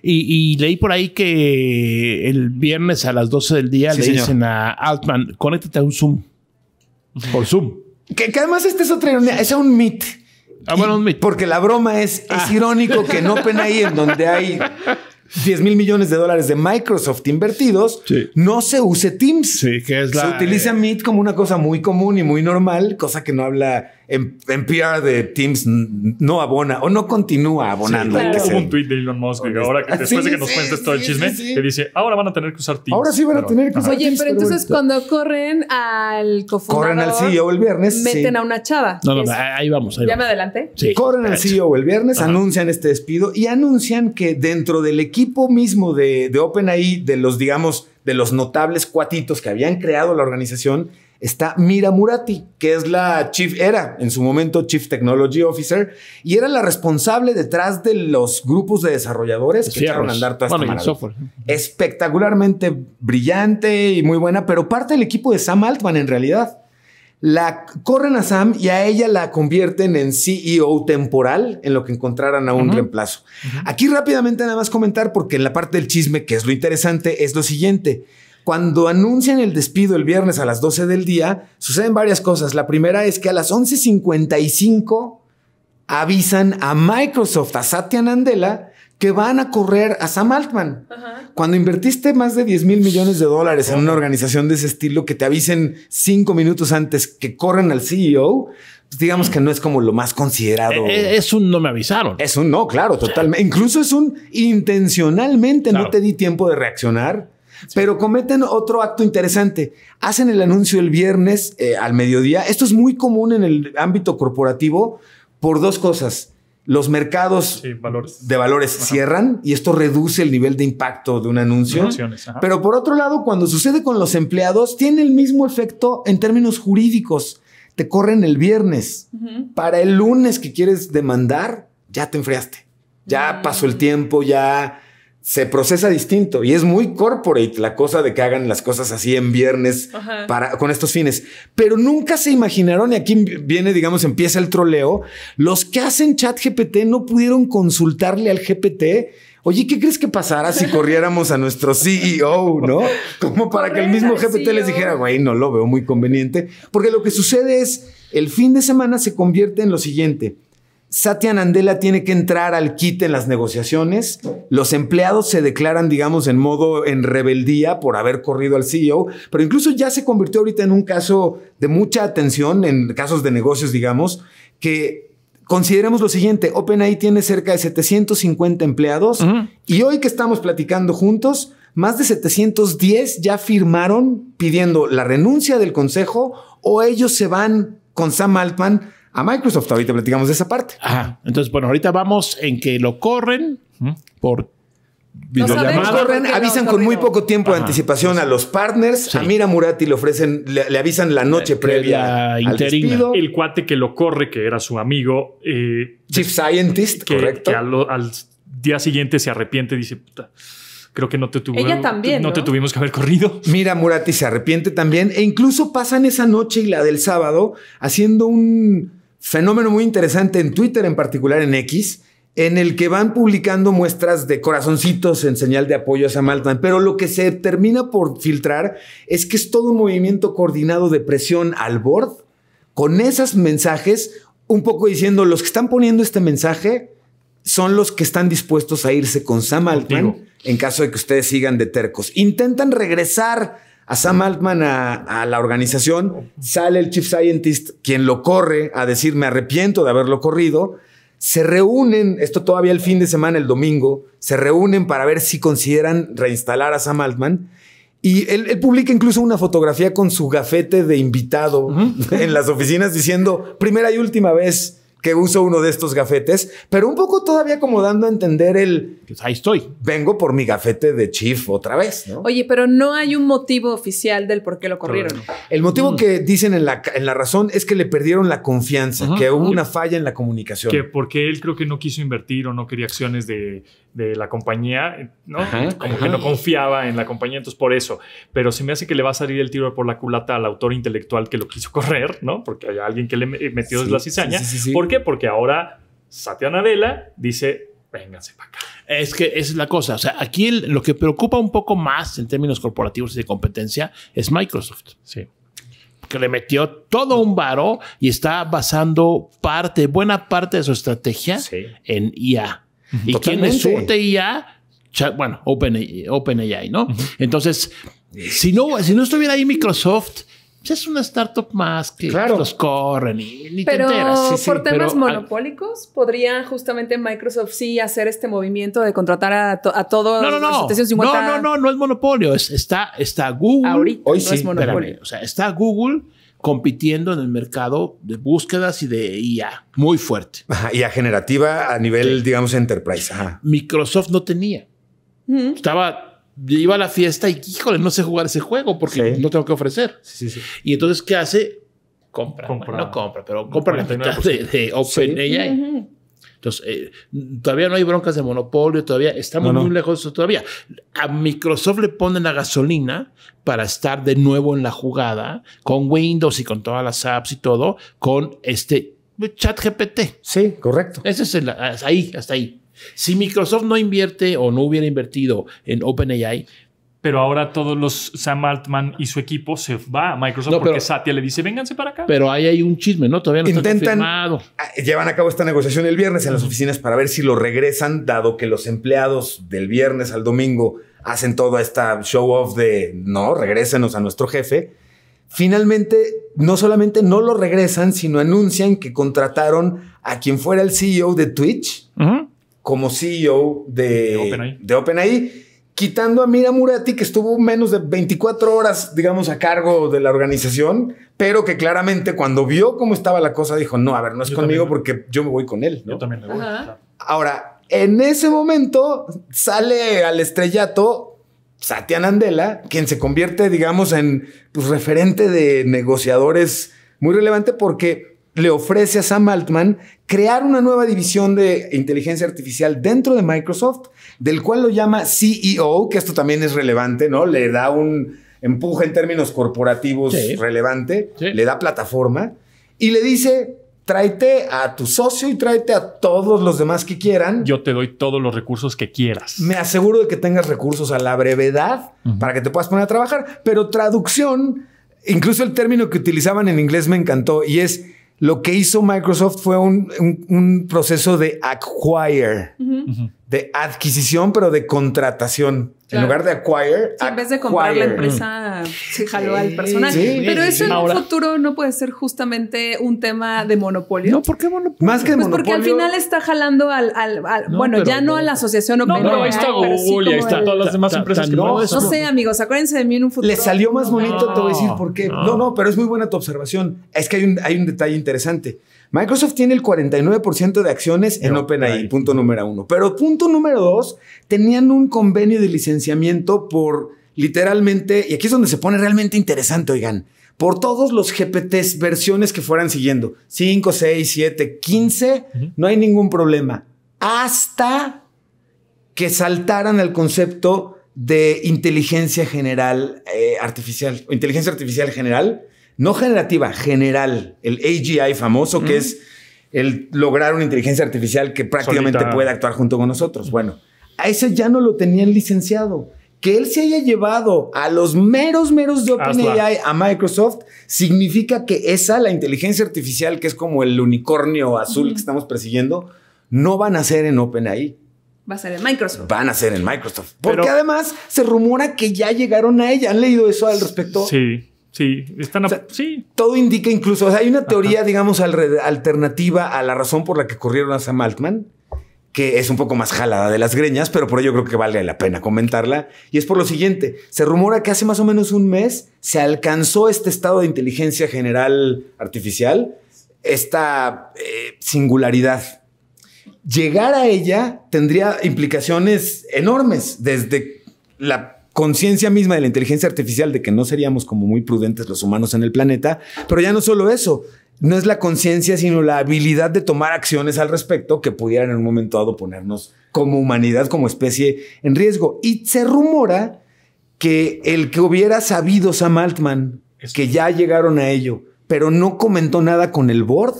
Y, leí por ahí que el viernes a las 12 del día le dicen a Altman, conéctate a un Zoom. Por Zoom. Que, además esta es otra ironía, es un mit. Ah, bueno, un meet. Porque la broma es, es ah. irónico que en ahí en donde hay 10 mil millones de dólares de Microsoft invertidos, no se use Teams. Sí, que es la, se utiliza eh, Meet como una cosa muy común y muy normal, cosa que no habla en, PR de Teams no abona o no continúa abonando. Sí, claro. un tweet de Elon Musk que ahora que ah, después de que nos cuentes todo el chisme, que dice, ahora van a tener que usar Teams. Ahora sí van a tener que usar Teams. Oye, pero entonces cuando corren al cofundador. Corren al CEO el viernes. Meten a una chava. No, no, ahí vamos. Ahí ya me adelanté. Corren al CEO el viernes, anuncian este despido y anuncian que dentro del equipo mismo de, de OpenAI, de los, digamos, de los notables cuatitos que habían creado la organización, está Mira Murati, que es la Chief, era en su momento Chief Technology Officer, y era la responsable detrás de los grupos de desarrolladores que echaron andar toda Espectacularmente brillante y muy buena, pero parte del equipo de Sam Altman en realidad. La corren a Sam y a ella la convierten en CEO temporal en lo que encontraran a un reemplazo. Aquí rápidamente nada más comentar porque en la parte del chisme, que es lo interesante, es lo siguiente. Cuando anuncian el despido el viernes a las 12 del día, suceden varias cosas. La primera es que a las 11.55 avisan a Microsoft, a Satya Nandela, que van a correr a Sam Altman. Cuando invertiste más de 10 mil millones de dólares en una organización de ese estilo, que te avisen cinco minutos antes que corren al CEO, pues digamos que no es como lo más considerado. Eh, eh, es, un no me avisaron. Es un no, claro, totalmente. Incluso es un intencionalmente no te di tiempo de reaccionar pero cometen otro acto interesante. Hacen el anuncio el viernes eh, al mediodía. Esto es muy común en el ámbito corporativo por dos cosas. Los mercados de valores cierran y esto reduce el nivel de impacto de un anuncio. Pero por otro lado, cuando sucede con los empleados, tiene el mismo efecto en términos jurídicos. Te corren el viernes. Para el lunes que quieres demandar, ya te enfriaste. Ya mm. pasó el tiempo, ya se procesa distinto y es muy corporate la cosa de que hagan las cosas así en viernes para, con estos fines. Pero nunca se imaginaron, y aquí viene, digamos, empieza el troleo, los que hacen chat GPT no pudieron consultarle al GPT. Oye, ¿qué crees que pasara si corriéramos a nuestro CEO, no? Como para que el mismo GPT les e dijera, güey, no lo veo muy conveniente. Porque lo que sucede es, el fin de semana se convierte en lo siguiente Satya Nandela tiene que entrar al kit en las negociaciones. Los empleados se declaran, digamos, en modo en rebeldía por haber corrido al CEO, pero incluso ya se convirtió ahorita en un caso de mucha atención, en casos de negocios, digamos, que consideremos lo siguiente, OpenAI tiene cerca de 750 empleados y hoy que estamos platicando juntos, más de 710 ya firmaron pidiendo la renuncia del consejo o ellos se van con Sam Altman a Microsoft. Ahorita platicamos de esa parte. Ajá. Entonces, bueno, ahorita vamos en que lo corren por videollamadas. avisan con muy poco tiempo de anticipación a los partners. A Mira Murati le ofrecen, le, avisan la noche previa. al despido. El cuate que lo corre, que era su amigo. Eh, Chief Scientist, que, correcto. al, día siguiente se arrepiente y dice, puta. Creo que no te tuvimos. no, te tuvimos que haber corrido. Mira, Murati se arrepiente también. E incluso pasan esa noche y la del sábado haciendo un fenómeno muy interesante en Twitter, en particular en X, en el que van publicando muestras de corazoncitos en señal de apoyo a Sam Altman. Pero lo que se termina por filtrar es que es todo un movimiento coordinado de presión al board con esas mensajes, un poco diciendo, los que están poniendo este mensaje son los que están dispuestos a irse con Sam Altman en caso de que ustedes sigan de tercos. Intentan regresar a Sam Altman a, la organización, sale el Chief Scientist, quien lo corre, a decir, me arrepiento de haberlo corrido. Se reúnen, esto todavía el fin de semana, el domingo, se reúnen para ver si consideran reinstalar a Sam Altman. Y él, publica incluso una fotografía con su gafete de invitado en las oficinas diciendo, primera y última vez, que uso uno de estos gafetes, pero un poco todavía como dando a entender el... Pues ahí estoy. Vengo por mi gafete de chief otra vez, ¿no? Oye, pero no hay un motivo oficial del por qué lo corrieron. El motivo mm. que dicen en la, razón es que le perdieron la confianza, que hubo una falla en la comunicación. Que porque él creo que no quiso invertir o no quería acciones de de la compañía, ¿no? Como que no confiaba en la compañía, entonces por eso. Pero se me hace que le va a salir el tiro por la culata al autor intelectual que lo quiso correr, ¿no? Porque hay alguien que le metió las la cizaña. ¿Por qué? Porque ahora Satya Nadella dice, vénganse para acá. Es que es la cosa. O sea, aquí lo que preocupa un poco más en términos corporativos y de competencia es Microsoft. Sí que le metió todo un varo y está basando parte, buena parte de su estrategia en IA. Y quien es UTIA, bueno, OpenAI, ¿no? Entonces, si no, si no estuviera ahí Microsoft, es una startup más que claro. los corren y ni pero te enteras. Sí, por temas monopólicos, ¿podría justamente Microsoft sí hacer este movimiento de contratar a, to a todos no, no, no. los No, no, no, no es monopolio. está, está Google. Ahorita Hoy no sí, es monopolio. o sea, está Google compitiendo en el mercado de búsquedas y de IA muy fuerte. IA generativa a nivel, digamos, enterprise. Microsoft no tenía. Estaba, iba a la fiesta y, híjole, no sé jugar ese juego porque no tengo que ofrecer. y entonces, ¿qué hace? Compra. no compra, pero compra la mitad de, Open AI entonces, eh, todavía no hay broncas de monopolio, todavía estamos muy lejos de eso todavía. A Microsoft le ponen la gasolina para estar de nuevo en la jugada con Windows y con todas las apps y todo, con este chat GPT. Sí, correcto. Ese es el, ahí, hasta ahí. Si Microsoft no invierte o no hubiera invertido en OpenAI, pero ahora todos los Sam Altman y su equipo se va a Microsoft porque Satya le dice, vénganse para acá. Pero ahí hay un chisme, ¿no? Todavía no Intentan, ah, Llevan a cabo esta negociación el viernes en las oficinas para ver si lo regresan, dado que los empleados del viernes al domingo hacen toda esta show off de, no, regrésenos a nuestro jefe. Finalmente, no solamente no lo regresan, sino anuncian que contrataron a quien fuera el CEO de Twitch como CEO de, De OpenAI quitando a Mira Murati, que estuvo menos de 24 horas, digamos, a cargo de la organización, pero que claramente cuando vio cómo estaba la cosa dijo, no, a ver, no es conmigo porque yo me voy con él. Yo también me voy. Ahora, en ese momento sale al estrellato Satya Andela quien se convierte, digamos, en pues, referente de negociadores muy relevante porque le ofrece a Sam Altman crear una nueva división de inteligencia artificial dentro de Microsoft, del cual lo llama CEO, que esto también es relevante, ¿no? Le da un empuje en términos corporativos relevante, le da plataforma y le dice, tráete a tu socio y tráete a todos los demás que quieran. Yo te doy todos los recursos que quieras. Me aseguro de que tengas recursos a la brevedad para que te puedas poner a trabajar, pero traducción, incluso el término que utilizaban en inglés me encantó y es lo que hizo Microsoft fue un, proceso de acquire, de adquisición, pero de contratación. En lugar de acquire. en vez de comprar la empresa, mm. se jaló al personal. Pero eso en el futuro no puede ser justamente un tema de monopolio. No, ¿por qué monopolio? Más que pues monopolio. Porque al final está jalando al. bueno, ya no a la asociación No, no, ahí está Google, ahí está todas las demás empresas. no, sé, amigos, acuérdense de mí en un futuro. Le salió más bonito, te voy a decir por qué. No. no, pero es muy buena tu observación. Es que hay un, hay un detalle interesante. Microsoft tiene el 49% de acciones en OpenAI, punto número uno. Pero punto número dos, tenían un convenio de licenciamiento por literalmente, y aquí es donde se pone realmente interesante, oigan, por todos los GPTs versiones que fueran siguiendo, 5, 6, 7, 15, no hay ningún problema. Hasta que saltaran al concepto de inteligencia general eh, artificial o inteligencia artificial general, no generativa, general, el AGI famoso, que es el lograr una inteligencia artificial que prácticamente pueda actuar junto con nosotros. Bueno, a ese ya no lo tenían licenciado. Que él se haya llevado a los meros, meros de OpenAI a Microsoft significa que esa, la inteligencia artificial, que es como el unicornio azul que estamos persiguiendo, no van a ser en OpenAI. Va a ser en Microsoft. Van a ser en Microsoft. Porque además se rumora que ya llegaron a ella. ¿Han leído eso al respecto? Sí. Sí, están sí. Todo indica incluso, o sea, hay una teoría, digamos, alternativa a la razón por la que corrieron a Sam Altman, que es un poco más jalada de las greñas, pero por ello creo que vale la pena comentarla. Y es por lo siguiente, se rumora que hace más o menos un mes se alcanzó este estado de inteligencia general artificial, esta eh, singularidad. Llegar a ella tendría implicaciones enormes, desde la conciencia misma de la inteligencia artificial de que no seríamos como muy prudentes los humanos en el planeta, pero ya no solo eso, no es la conciencia, sino la habilidad de tomar acciones al respecto que pudieran en un momento dado ponernos como humanidad, como especie en riesgo. Y se rumora que el que hubiera sabido Sam Altman, que ya llegaron a ello, pero no comentó nada con el board,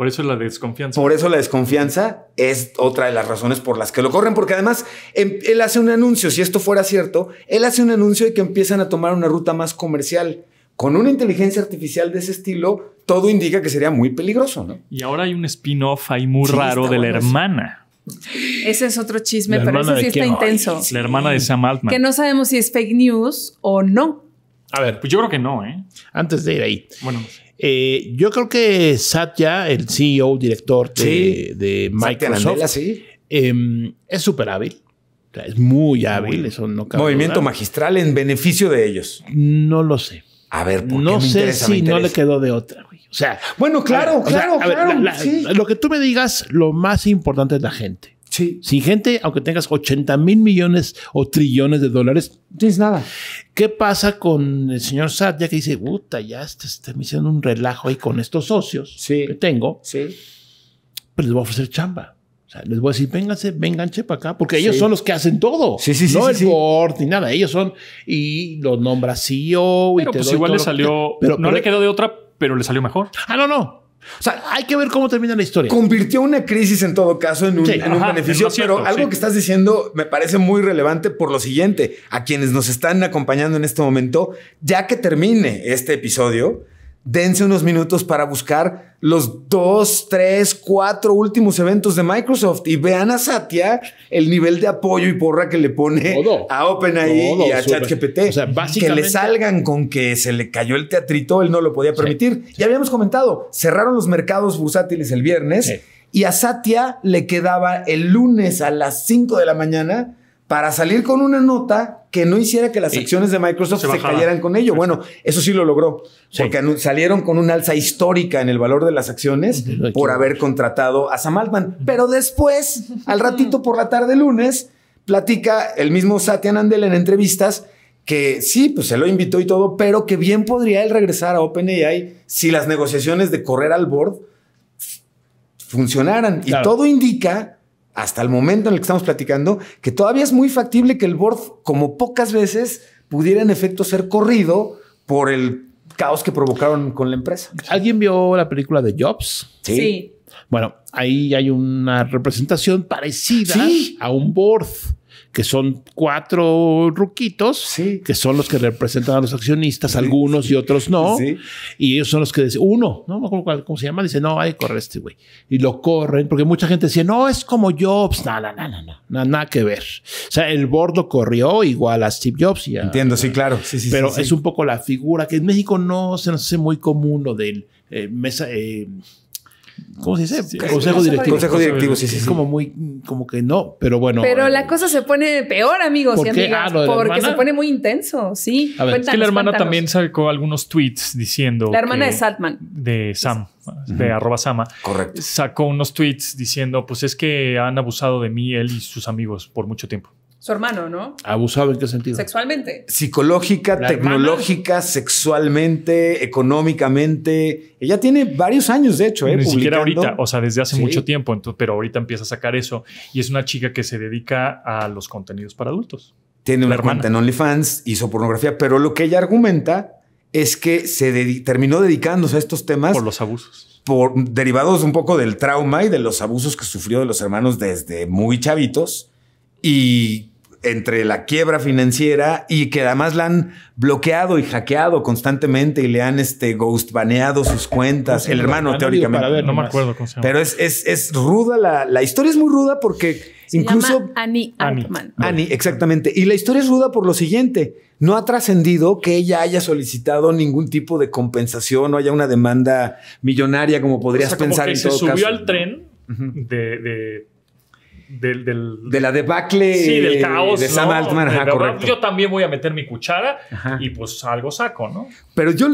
por eso la desconfianza. Por eso la desconfianza es otra de las razones por las que lo corren, porque además em, él hace un anuncio, si esto fuera cierto, él hace un anuncio de que empiezan a tomar una ruta más comercial. Con una inteligencia artificial de ese estilo, todo indica que sería muy peligroso, ¿no? Y ahora hay un spin-off ahí muy raro de la hermana. Ese es otro chisme, pero sí está intenso. La hermana de Sam Altman. Que no sabemos si es fake news o no. A ver, pues yo creo que no, ¿eh? Antes de ir ahí. Bueno. Eh, yo creo que Satya, el CEO, director de, Microsoft, em, es súper hábil. es muy hábil, eso Movimiento magistral en beneficio de ellos. No lo sé. A ver, ¿por no qué sé si no le quedó de otra. O sea, bueno, claro, claro, claro. Lo que tú me digas, lo más importante es la gente. Sin gente, aunque tengas 80 mil millones o trillones de dólares. No tienes nada. ¿Qué pasa con el señor Ya que dice, puta, ya está, está me un relajo ahí con estos socios que tengo? Sí. Pero pues les voy a ofrecer chamba. les voy a decir, vénganse, vénganse para acá, porque ellos son los que hacen todo. Sí, sí, sí. No el board ni nada. Ellos son, y los nombra CEO. Pero y pues igual le salió, pero, no le quedó de otra, pero le salió mejor. Ah, no, no. O sea, hay que ver cómo termina la historia. Convirtió una crisis en todo caso en un, beneficio, pero algo que estás diciendo me parece muy relevante por lo siguiente, a quienes nos están acompañando en este momento, ya que termine este episodio, dense unos minutos para buscar los dos, tres, cuatro últimos eventos de Microsoft y vean a Satya el nivel de apoyo y porra que le pone a OpenAI y a ChatGPT. O sea, que le salgan con que se le cayó el teatrito, él no lo podía permitir. Ya habíamos comentado, cerraron los mercados bursátiles el viernes y a Satya le quedaba el lunes a las 5 de la mañana para salir con una nota que no hiciera que las acciones de Microsoft se, cayeran con ello. Bueno, eso sí lo logró, porque salieron con un alza histórica en el valor de las acciones por haber contratado a Sam Altman. Pero después, al ratito por la tarde lunes, platica el mismo Satya Andel en entrevistas que sí, pues se lo invitó y todo, pero que bien podría él regresar a OpenAI si las negociaciones de correr al board funcionaran. Y todo indica hasta el momento en el que estamos platicando, que todavía es muy factible que el board, como pocas veces, pudiera en efecto ser corrido por el caos que provocaron con la empresa. ¿Alguien vio la película de Jobs? Sí. Bueno, ahí hay una representación parecida a un board que son cuatro ruquitos, que son los que representan a los accionistas, algunos y otros no. Y ellos son los que dicen, uno, no me acuerdo cómo se llama, dice, no, hay que correr este güey. Y lo corren, porque mucha gente decía, no, es como Jobs, nada, nada, nada, nada que ver. O sea, el bordo corrió igual a Steve Jobs. Y Entiendo, sí, claro. Pero es un poco la figura que en México no se nos hace muy común lo del eh, mesa, eh, ¿Cómo se dice? consejo directivo. Consejo directivo, sí, Es como muy, como que no, pero bueno. Pero la cosa se pone peor, amigos y amigas. Ah, porque se pone muy intenso, sí. A ver, es que la hermana también sacó algunos tweets diciendo. La hermana de Saltman. De Sam, de arroba Sama. Correcto. Sacó unos tweets diciendo: Pues es que han abusado de mí, él y sus amigos por mucho tiempo. Su hermano, ¿no? ¿Abusado en qué sentido? Sexualmente. Psicológica, tecnológica, sexualmente, económicamente. Ella tiene varios años, de hecho, Ni ¿eh? siquiera ahorita, o sea, desde hace mucho tiempo, pero ahorita empieza a sacar eso. Y es una chica que se dedica a los contenidos para adultos. Tiene una hermana. en OnlyFans, hizo pornografía, pero lo que ella argumenta es que se terminó dedicándose a estos temas. Por los abusos. Por, derivados un poco del trauma y de los abusos que sufrió de los hermanos desde muy chavitos y entre la quiebra financiera y que además la han bloqueado y hackeado constantemente y le han este ghost baneado sus cuentas. El hermano, teóricamente. no me acuerdo Pero es, es, es ruda la, historia, es muy ruda porque incluso. Annie Antman. Annie, exactamente. Y la historia es ruda por lo siguiente: no ha trascendido que ella haya solicitado ningún tipo de compensación o haya una demanda millonaria, como podrías pensar que se subió al tren de del, de la debacle del caos, de Sam Altman. yo también voy a meter mi cuchara y pues algo saco, ¿no? Pero yo,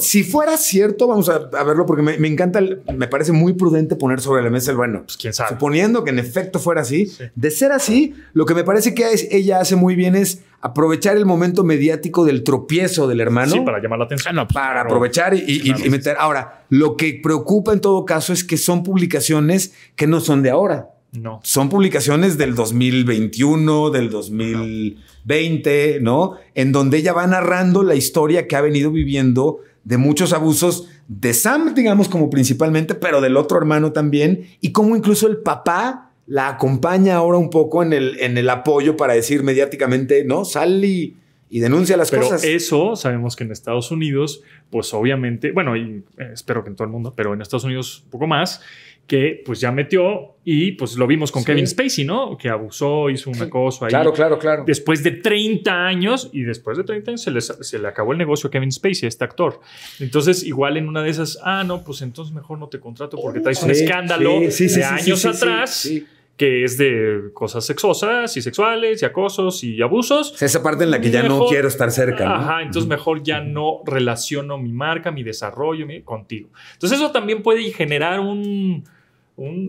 si fuera cierto, vamos a, verlo porque me, encanta, me parece muy prudente poner sobre la mesa el bueno. Pues quién sabe. Suponiendo que en efecto fuera así, de ser así, lo que me parece que ella hace muy bien es aprovechar el momento mediático del tropiezo del hermano. Sí, para llamar la atención. Ah, pues, para aprovechar y, y meter. Ahora, lo que preocupa en todo caso es que son publicaciones que no son de ahora. No. Son publicaciones del 2021, del 2020, ¿no? En donde ella va narrando la historia que ha venido viviendo de muchos abusos de Sam, digamos, como principalmente, pero del otro hermano también, y cómo incluso el papá la acompaña ahora un poco en el, en el apoyo para decir mediáticamente, no, sal y, denuncia las cosas. eso sabemos que en Estados Unidos, pues obviamente, bueno, y eh, espero que en todo el mundo, pero en Estados Unidos un poco más, que pues ya metió y pues lo vimos con Kevin Spacey, ¿no? Que abusó, hizo un acoso ahí. Claro, claro, claro. Después de 30 años y después de 30 años se, se le acabó el negocio a Kevin Spacey, a este actor. Entonces, igual en una de esas, ah, no, pues entonces mejor no te contrato porque traes un escándalo de años atrás que es de cosas sexosas y sexuales y acosos y abusos. esa parte en la que ya no quiero estar cerca. Ajá, entonces mejor ya no relaciono mi marca, mi desarrollo contigo. Entonces eso también puede generar un,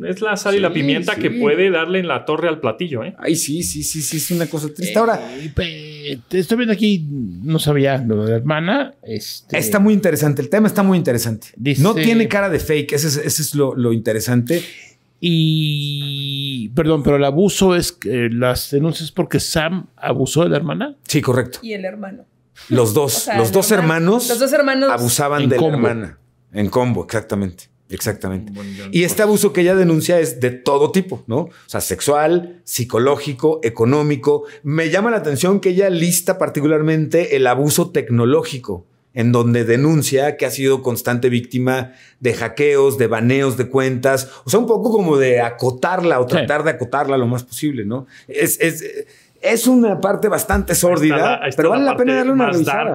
es la sal y la pimienta que puede darle en la torre al platillo, ¿eh? Ay, sí, sí, sí, sí, es una cosa triste. Ahora. estoy viendo aquí, no sabía lo de la hermana. Este está muy interesante, el tema está muy interesante. no tiene cara de fake, ese es, lo, interesante. Y, perdón, pero el abuso es, eh, las denuncias porque Sam abusó de la hermana. Sí, correcto. Y el hermano. Los dos, los dos hermanos. Los hermanos abusaban de la hermana. En combo, exactamente. Exactamente. Y este abuso que ella denuncia es de todo tipo, ¿no? O sea, sexual, psicológico, económico. Me llama la atención que ella lista particularmente el abuso tecnológico, en donde denuncia que ha sido constante víctima de hackeos, de baneos de cuentas, o sea, un poco como de acotarla o tratar de acotarla lo más posible, ¿no? Es, es eh, es una parte bastante sórdida, pero vale la, pena darle una revisada.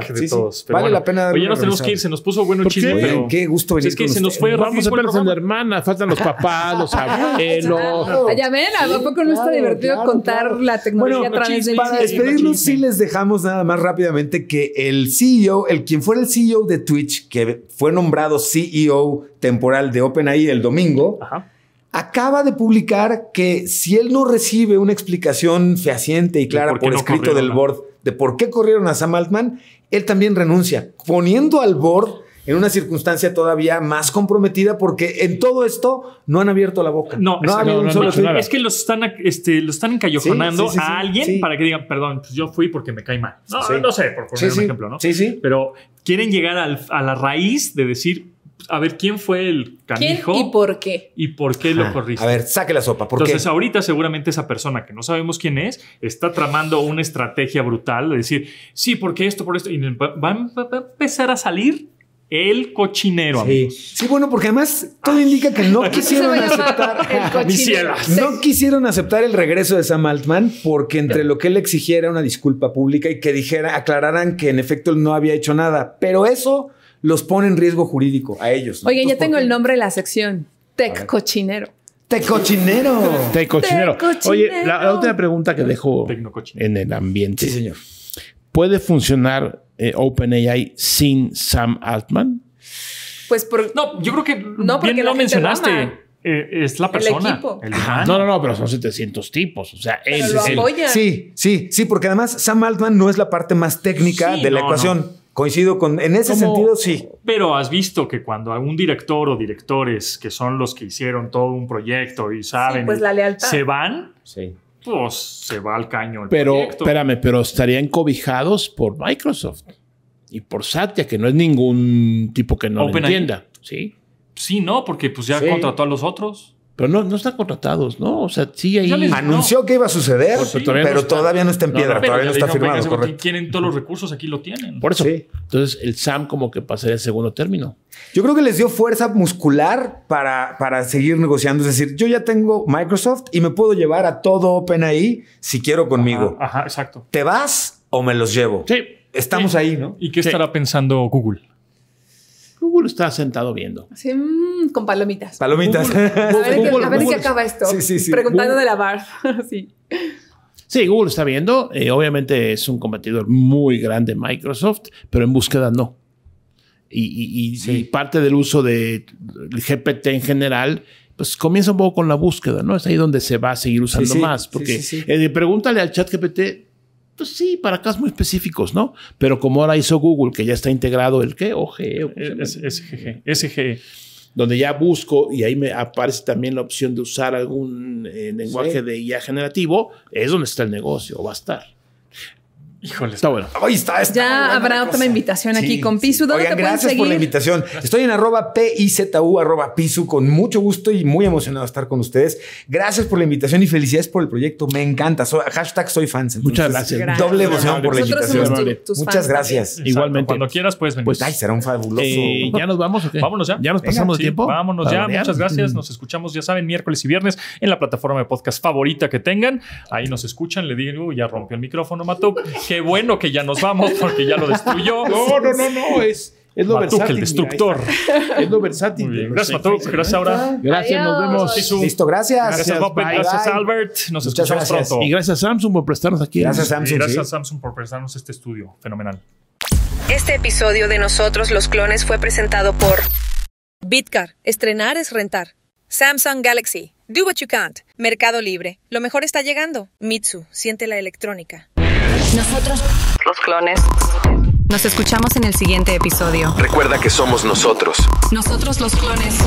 Vale la pena darle Oye, nos tenemos que ir, se nos puso bueno el chisme. Qué? Pero... qué gusto pues venir. es que se nos fue Vamos a la hermana, faltan los ah, papás, los ah, ah, abuelos. Ya ven, ¿a poco no está divertido contar la tecnología a través de Para despedirnos, sí les dejamos nada más rápidamente que el CEO, el quien fuera el CEO de Twitch, que fue nombrado CEO temporal de OpenAI el domingo. Ajá acaba de publicar que si él no recibe una explicación fehaciente y clara por, escrito del board de por qué corrieron a Sam Altman, él también renuncia, poniendo al board en una circunstancia todavía más comprometida porque en todo esto no han abierto la boca. No, no, es que los están, este, los están a alguien para que digan, perdón, pues yo fui porque me cae mal. No, sé, por poner un ejemplo, ¿no? Sí, sí. Pero quieren llegar a la raíz de decir, a ver quién fue el canijo. y por qué? Y por qué lo corriste. A ver, saque la sopa. ¿por Entonces, ahorita seguramente esa persona que no sabemos quién es está tramando una estrategia brutal de decir, sí, porque esto, por esto. Y va, a empezar a salir el cochinero. Sí, sí bueno, porque además todo indica que no quisieron aceptar. no quisieron aceptar el regreso de Sam Altman porque entre lo que él exigiera una disculpa pública y que dijera, aclararan que en efecto él no había hecho nada. Pero eso los pone en riesgo jurídico a ellos. Oye, ya tengo el nombre de la sección. Tech cochinero. cochinero. Tech cochinero. Oye, la, última pregunta que dejo en el ambiente. Sí, señor. ¿Puede funcionar eh, OpenAI sin Sam Altman? Pues no, yo creo que no, bien lo mencionaste. Eh, es la persona. El no, no, no, pero son 700 tipos. O sea, Sí, sí, sí, porque además Sam Altman no es la parte más técnica de la ecuación. Coincido con, en ese sentido sí. Pero has visto que cuando algún director o directores que son los que hicieron todo un proyecto y saben, pues la lealtad. se van, sí. pues se va al caño. El pero espérame, pero estarían cobijados por Microsoft y por Satya, que no es ningún tipo que no entienda, ¿sí? Sí, no, porque pues ya contrató a los otros. Pero no, no están contratados, ¿no? O sea, sí ahí. Anunció que iba a suceder, pero, todavía, no está, en piedra, todavía no está firmado. correcto. Tienen todos los recursos, aquí lo tienen. Por eso. Entonces, el SAM como que pasaría el segundo término. Yo creo que les dio fuerza muscular para, para seguir negociando. Es decir, yo ya tengo Microsoft y me puedo llevar a todo OpenAI si quiero conmigo. Ajá, exacto. ¿Te vas o me los llevo? Sí. Estamos ahí, ¿no? ¿Y qué estará pensando Google? Google está sentado viendo. Mm, con palomitas. Palomitas. a ver, qué acaba esto. Sí, sí, sí. Preguntando de la bar. sí. Google está viendo. Eh, obviamente es un competidor muy grande Microsoft, pero en búsqueda no. Y, parte del uso de GPT en general, pues comienza un poco con la búsqueda, ¿no? Es ahí donde se va a seguir usando más. Porque eh, pregúntale al chat GPT pues sí, para casos muy específicos, ¿no? Pero como ahora hizo Google, que ya está integrado el qué, OGE. SGE. SGE. Donde ya busco y ahí me aparece también la opción de usar algún eh, lenguaje de IA generativo, es donde está el negocio, va a estar. Híjole. Está bueno. Ahí está. ya habrá otra invitación aquí con Pisu. Oigan, gracias por la invitación. Estoy en arroba PIZU, arroba Pisu, con mucho gusto y muy emocionado de estar con ustedes. Gracias por la invitación y felicidades por el proyecto. Me encanta. hashtag soy fans. Muchas gracias. Doble emoción por la invitación. Muchas gracias. Igualmente. Cuando quieras puedes venir. Pues ay, será un fabuloso. Eh, ya nos vamos. Vámonos ya. Ya nos pasamos el tiempo. vámonos ya. Muchas gracias. Mm. Nos escuchamos, ya saben, miércoles y viernes en la plataforma de podcast favorita que tengan. Ahí nos escuchan. Le digo, ya rompió el micrófono, Mató. bueno que ya nos vamos porque ya lo destruyó. No, no, no, no, es... Es lo versátil. el destructor. es lo versátil. gracias, Matuk. Gracias, Aura. Gracias, nos vemos. Listo, gracias. Gracias, Gracias, Albert. Nos escuchamos gracias. pronto. Y gracias, Samsung, por prestarnos aquí. Gracias, Samsung. gracias, a Samsung, por prestarnos este estudio. Fenomenal. Este episodio de Nosotros los Clones fue presentado por Bitcar. Estrenar es rentar. Samsung Galaxy. Do what you can't. Mercado Libre. Lo mejor está llegando. Mitsu. Siente la electrónica. Nosotros, los clones. Nos escuchamos en el siguiente episodio. Recuerda que somos nosotros. Nosotros los clones.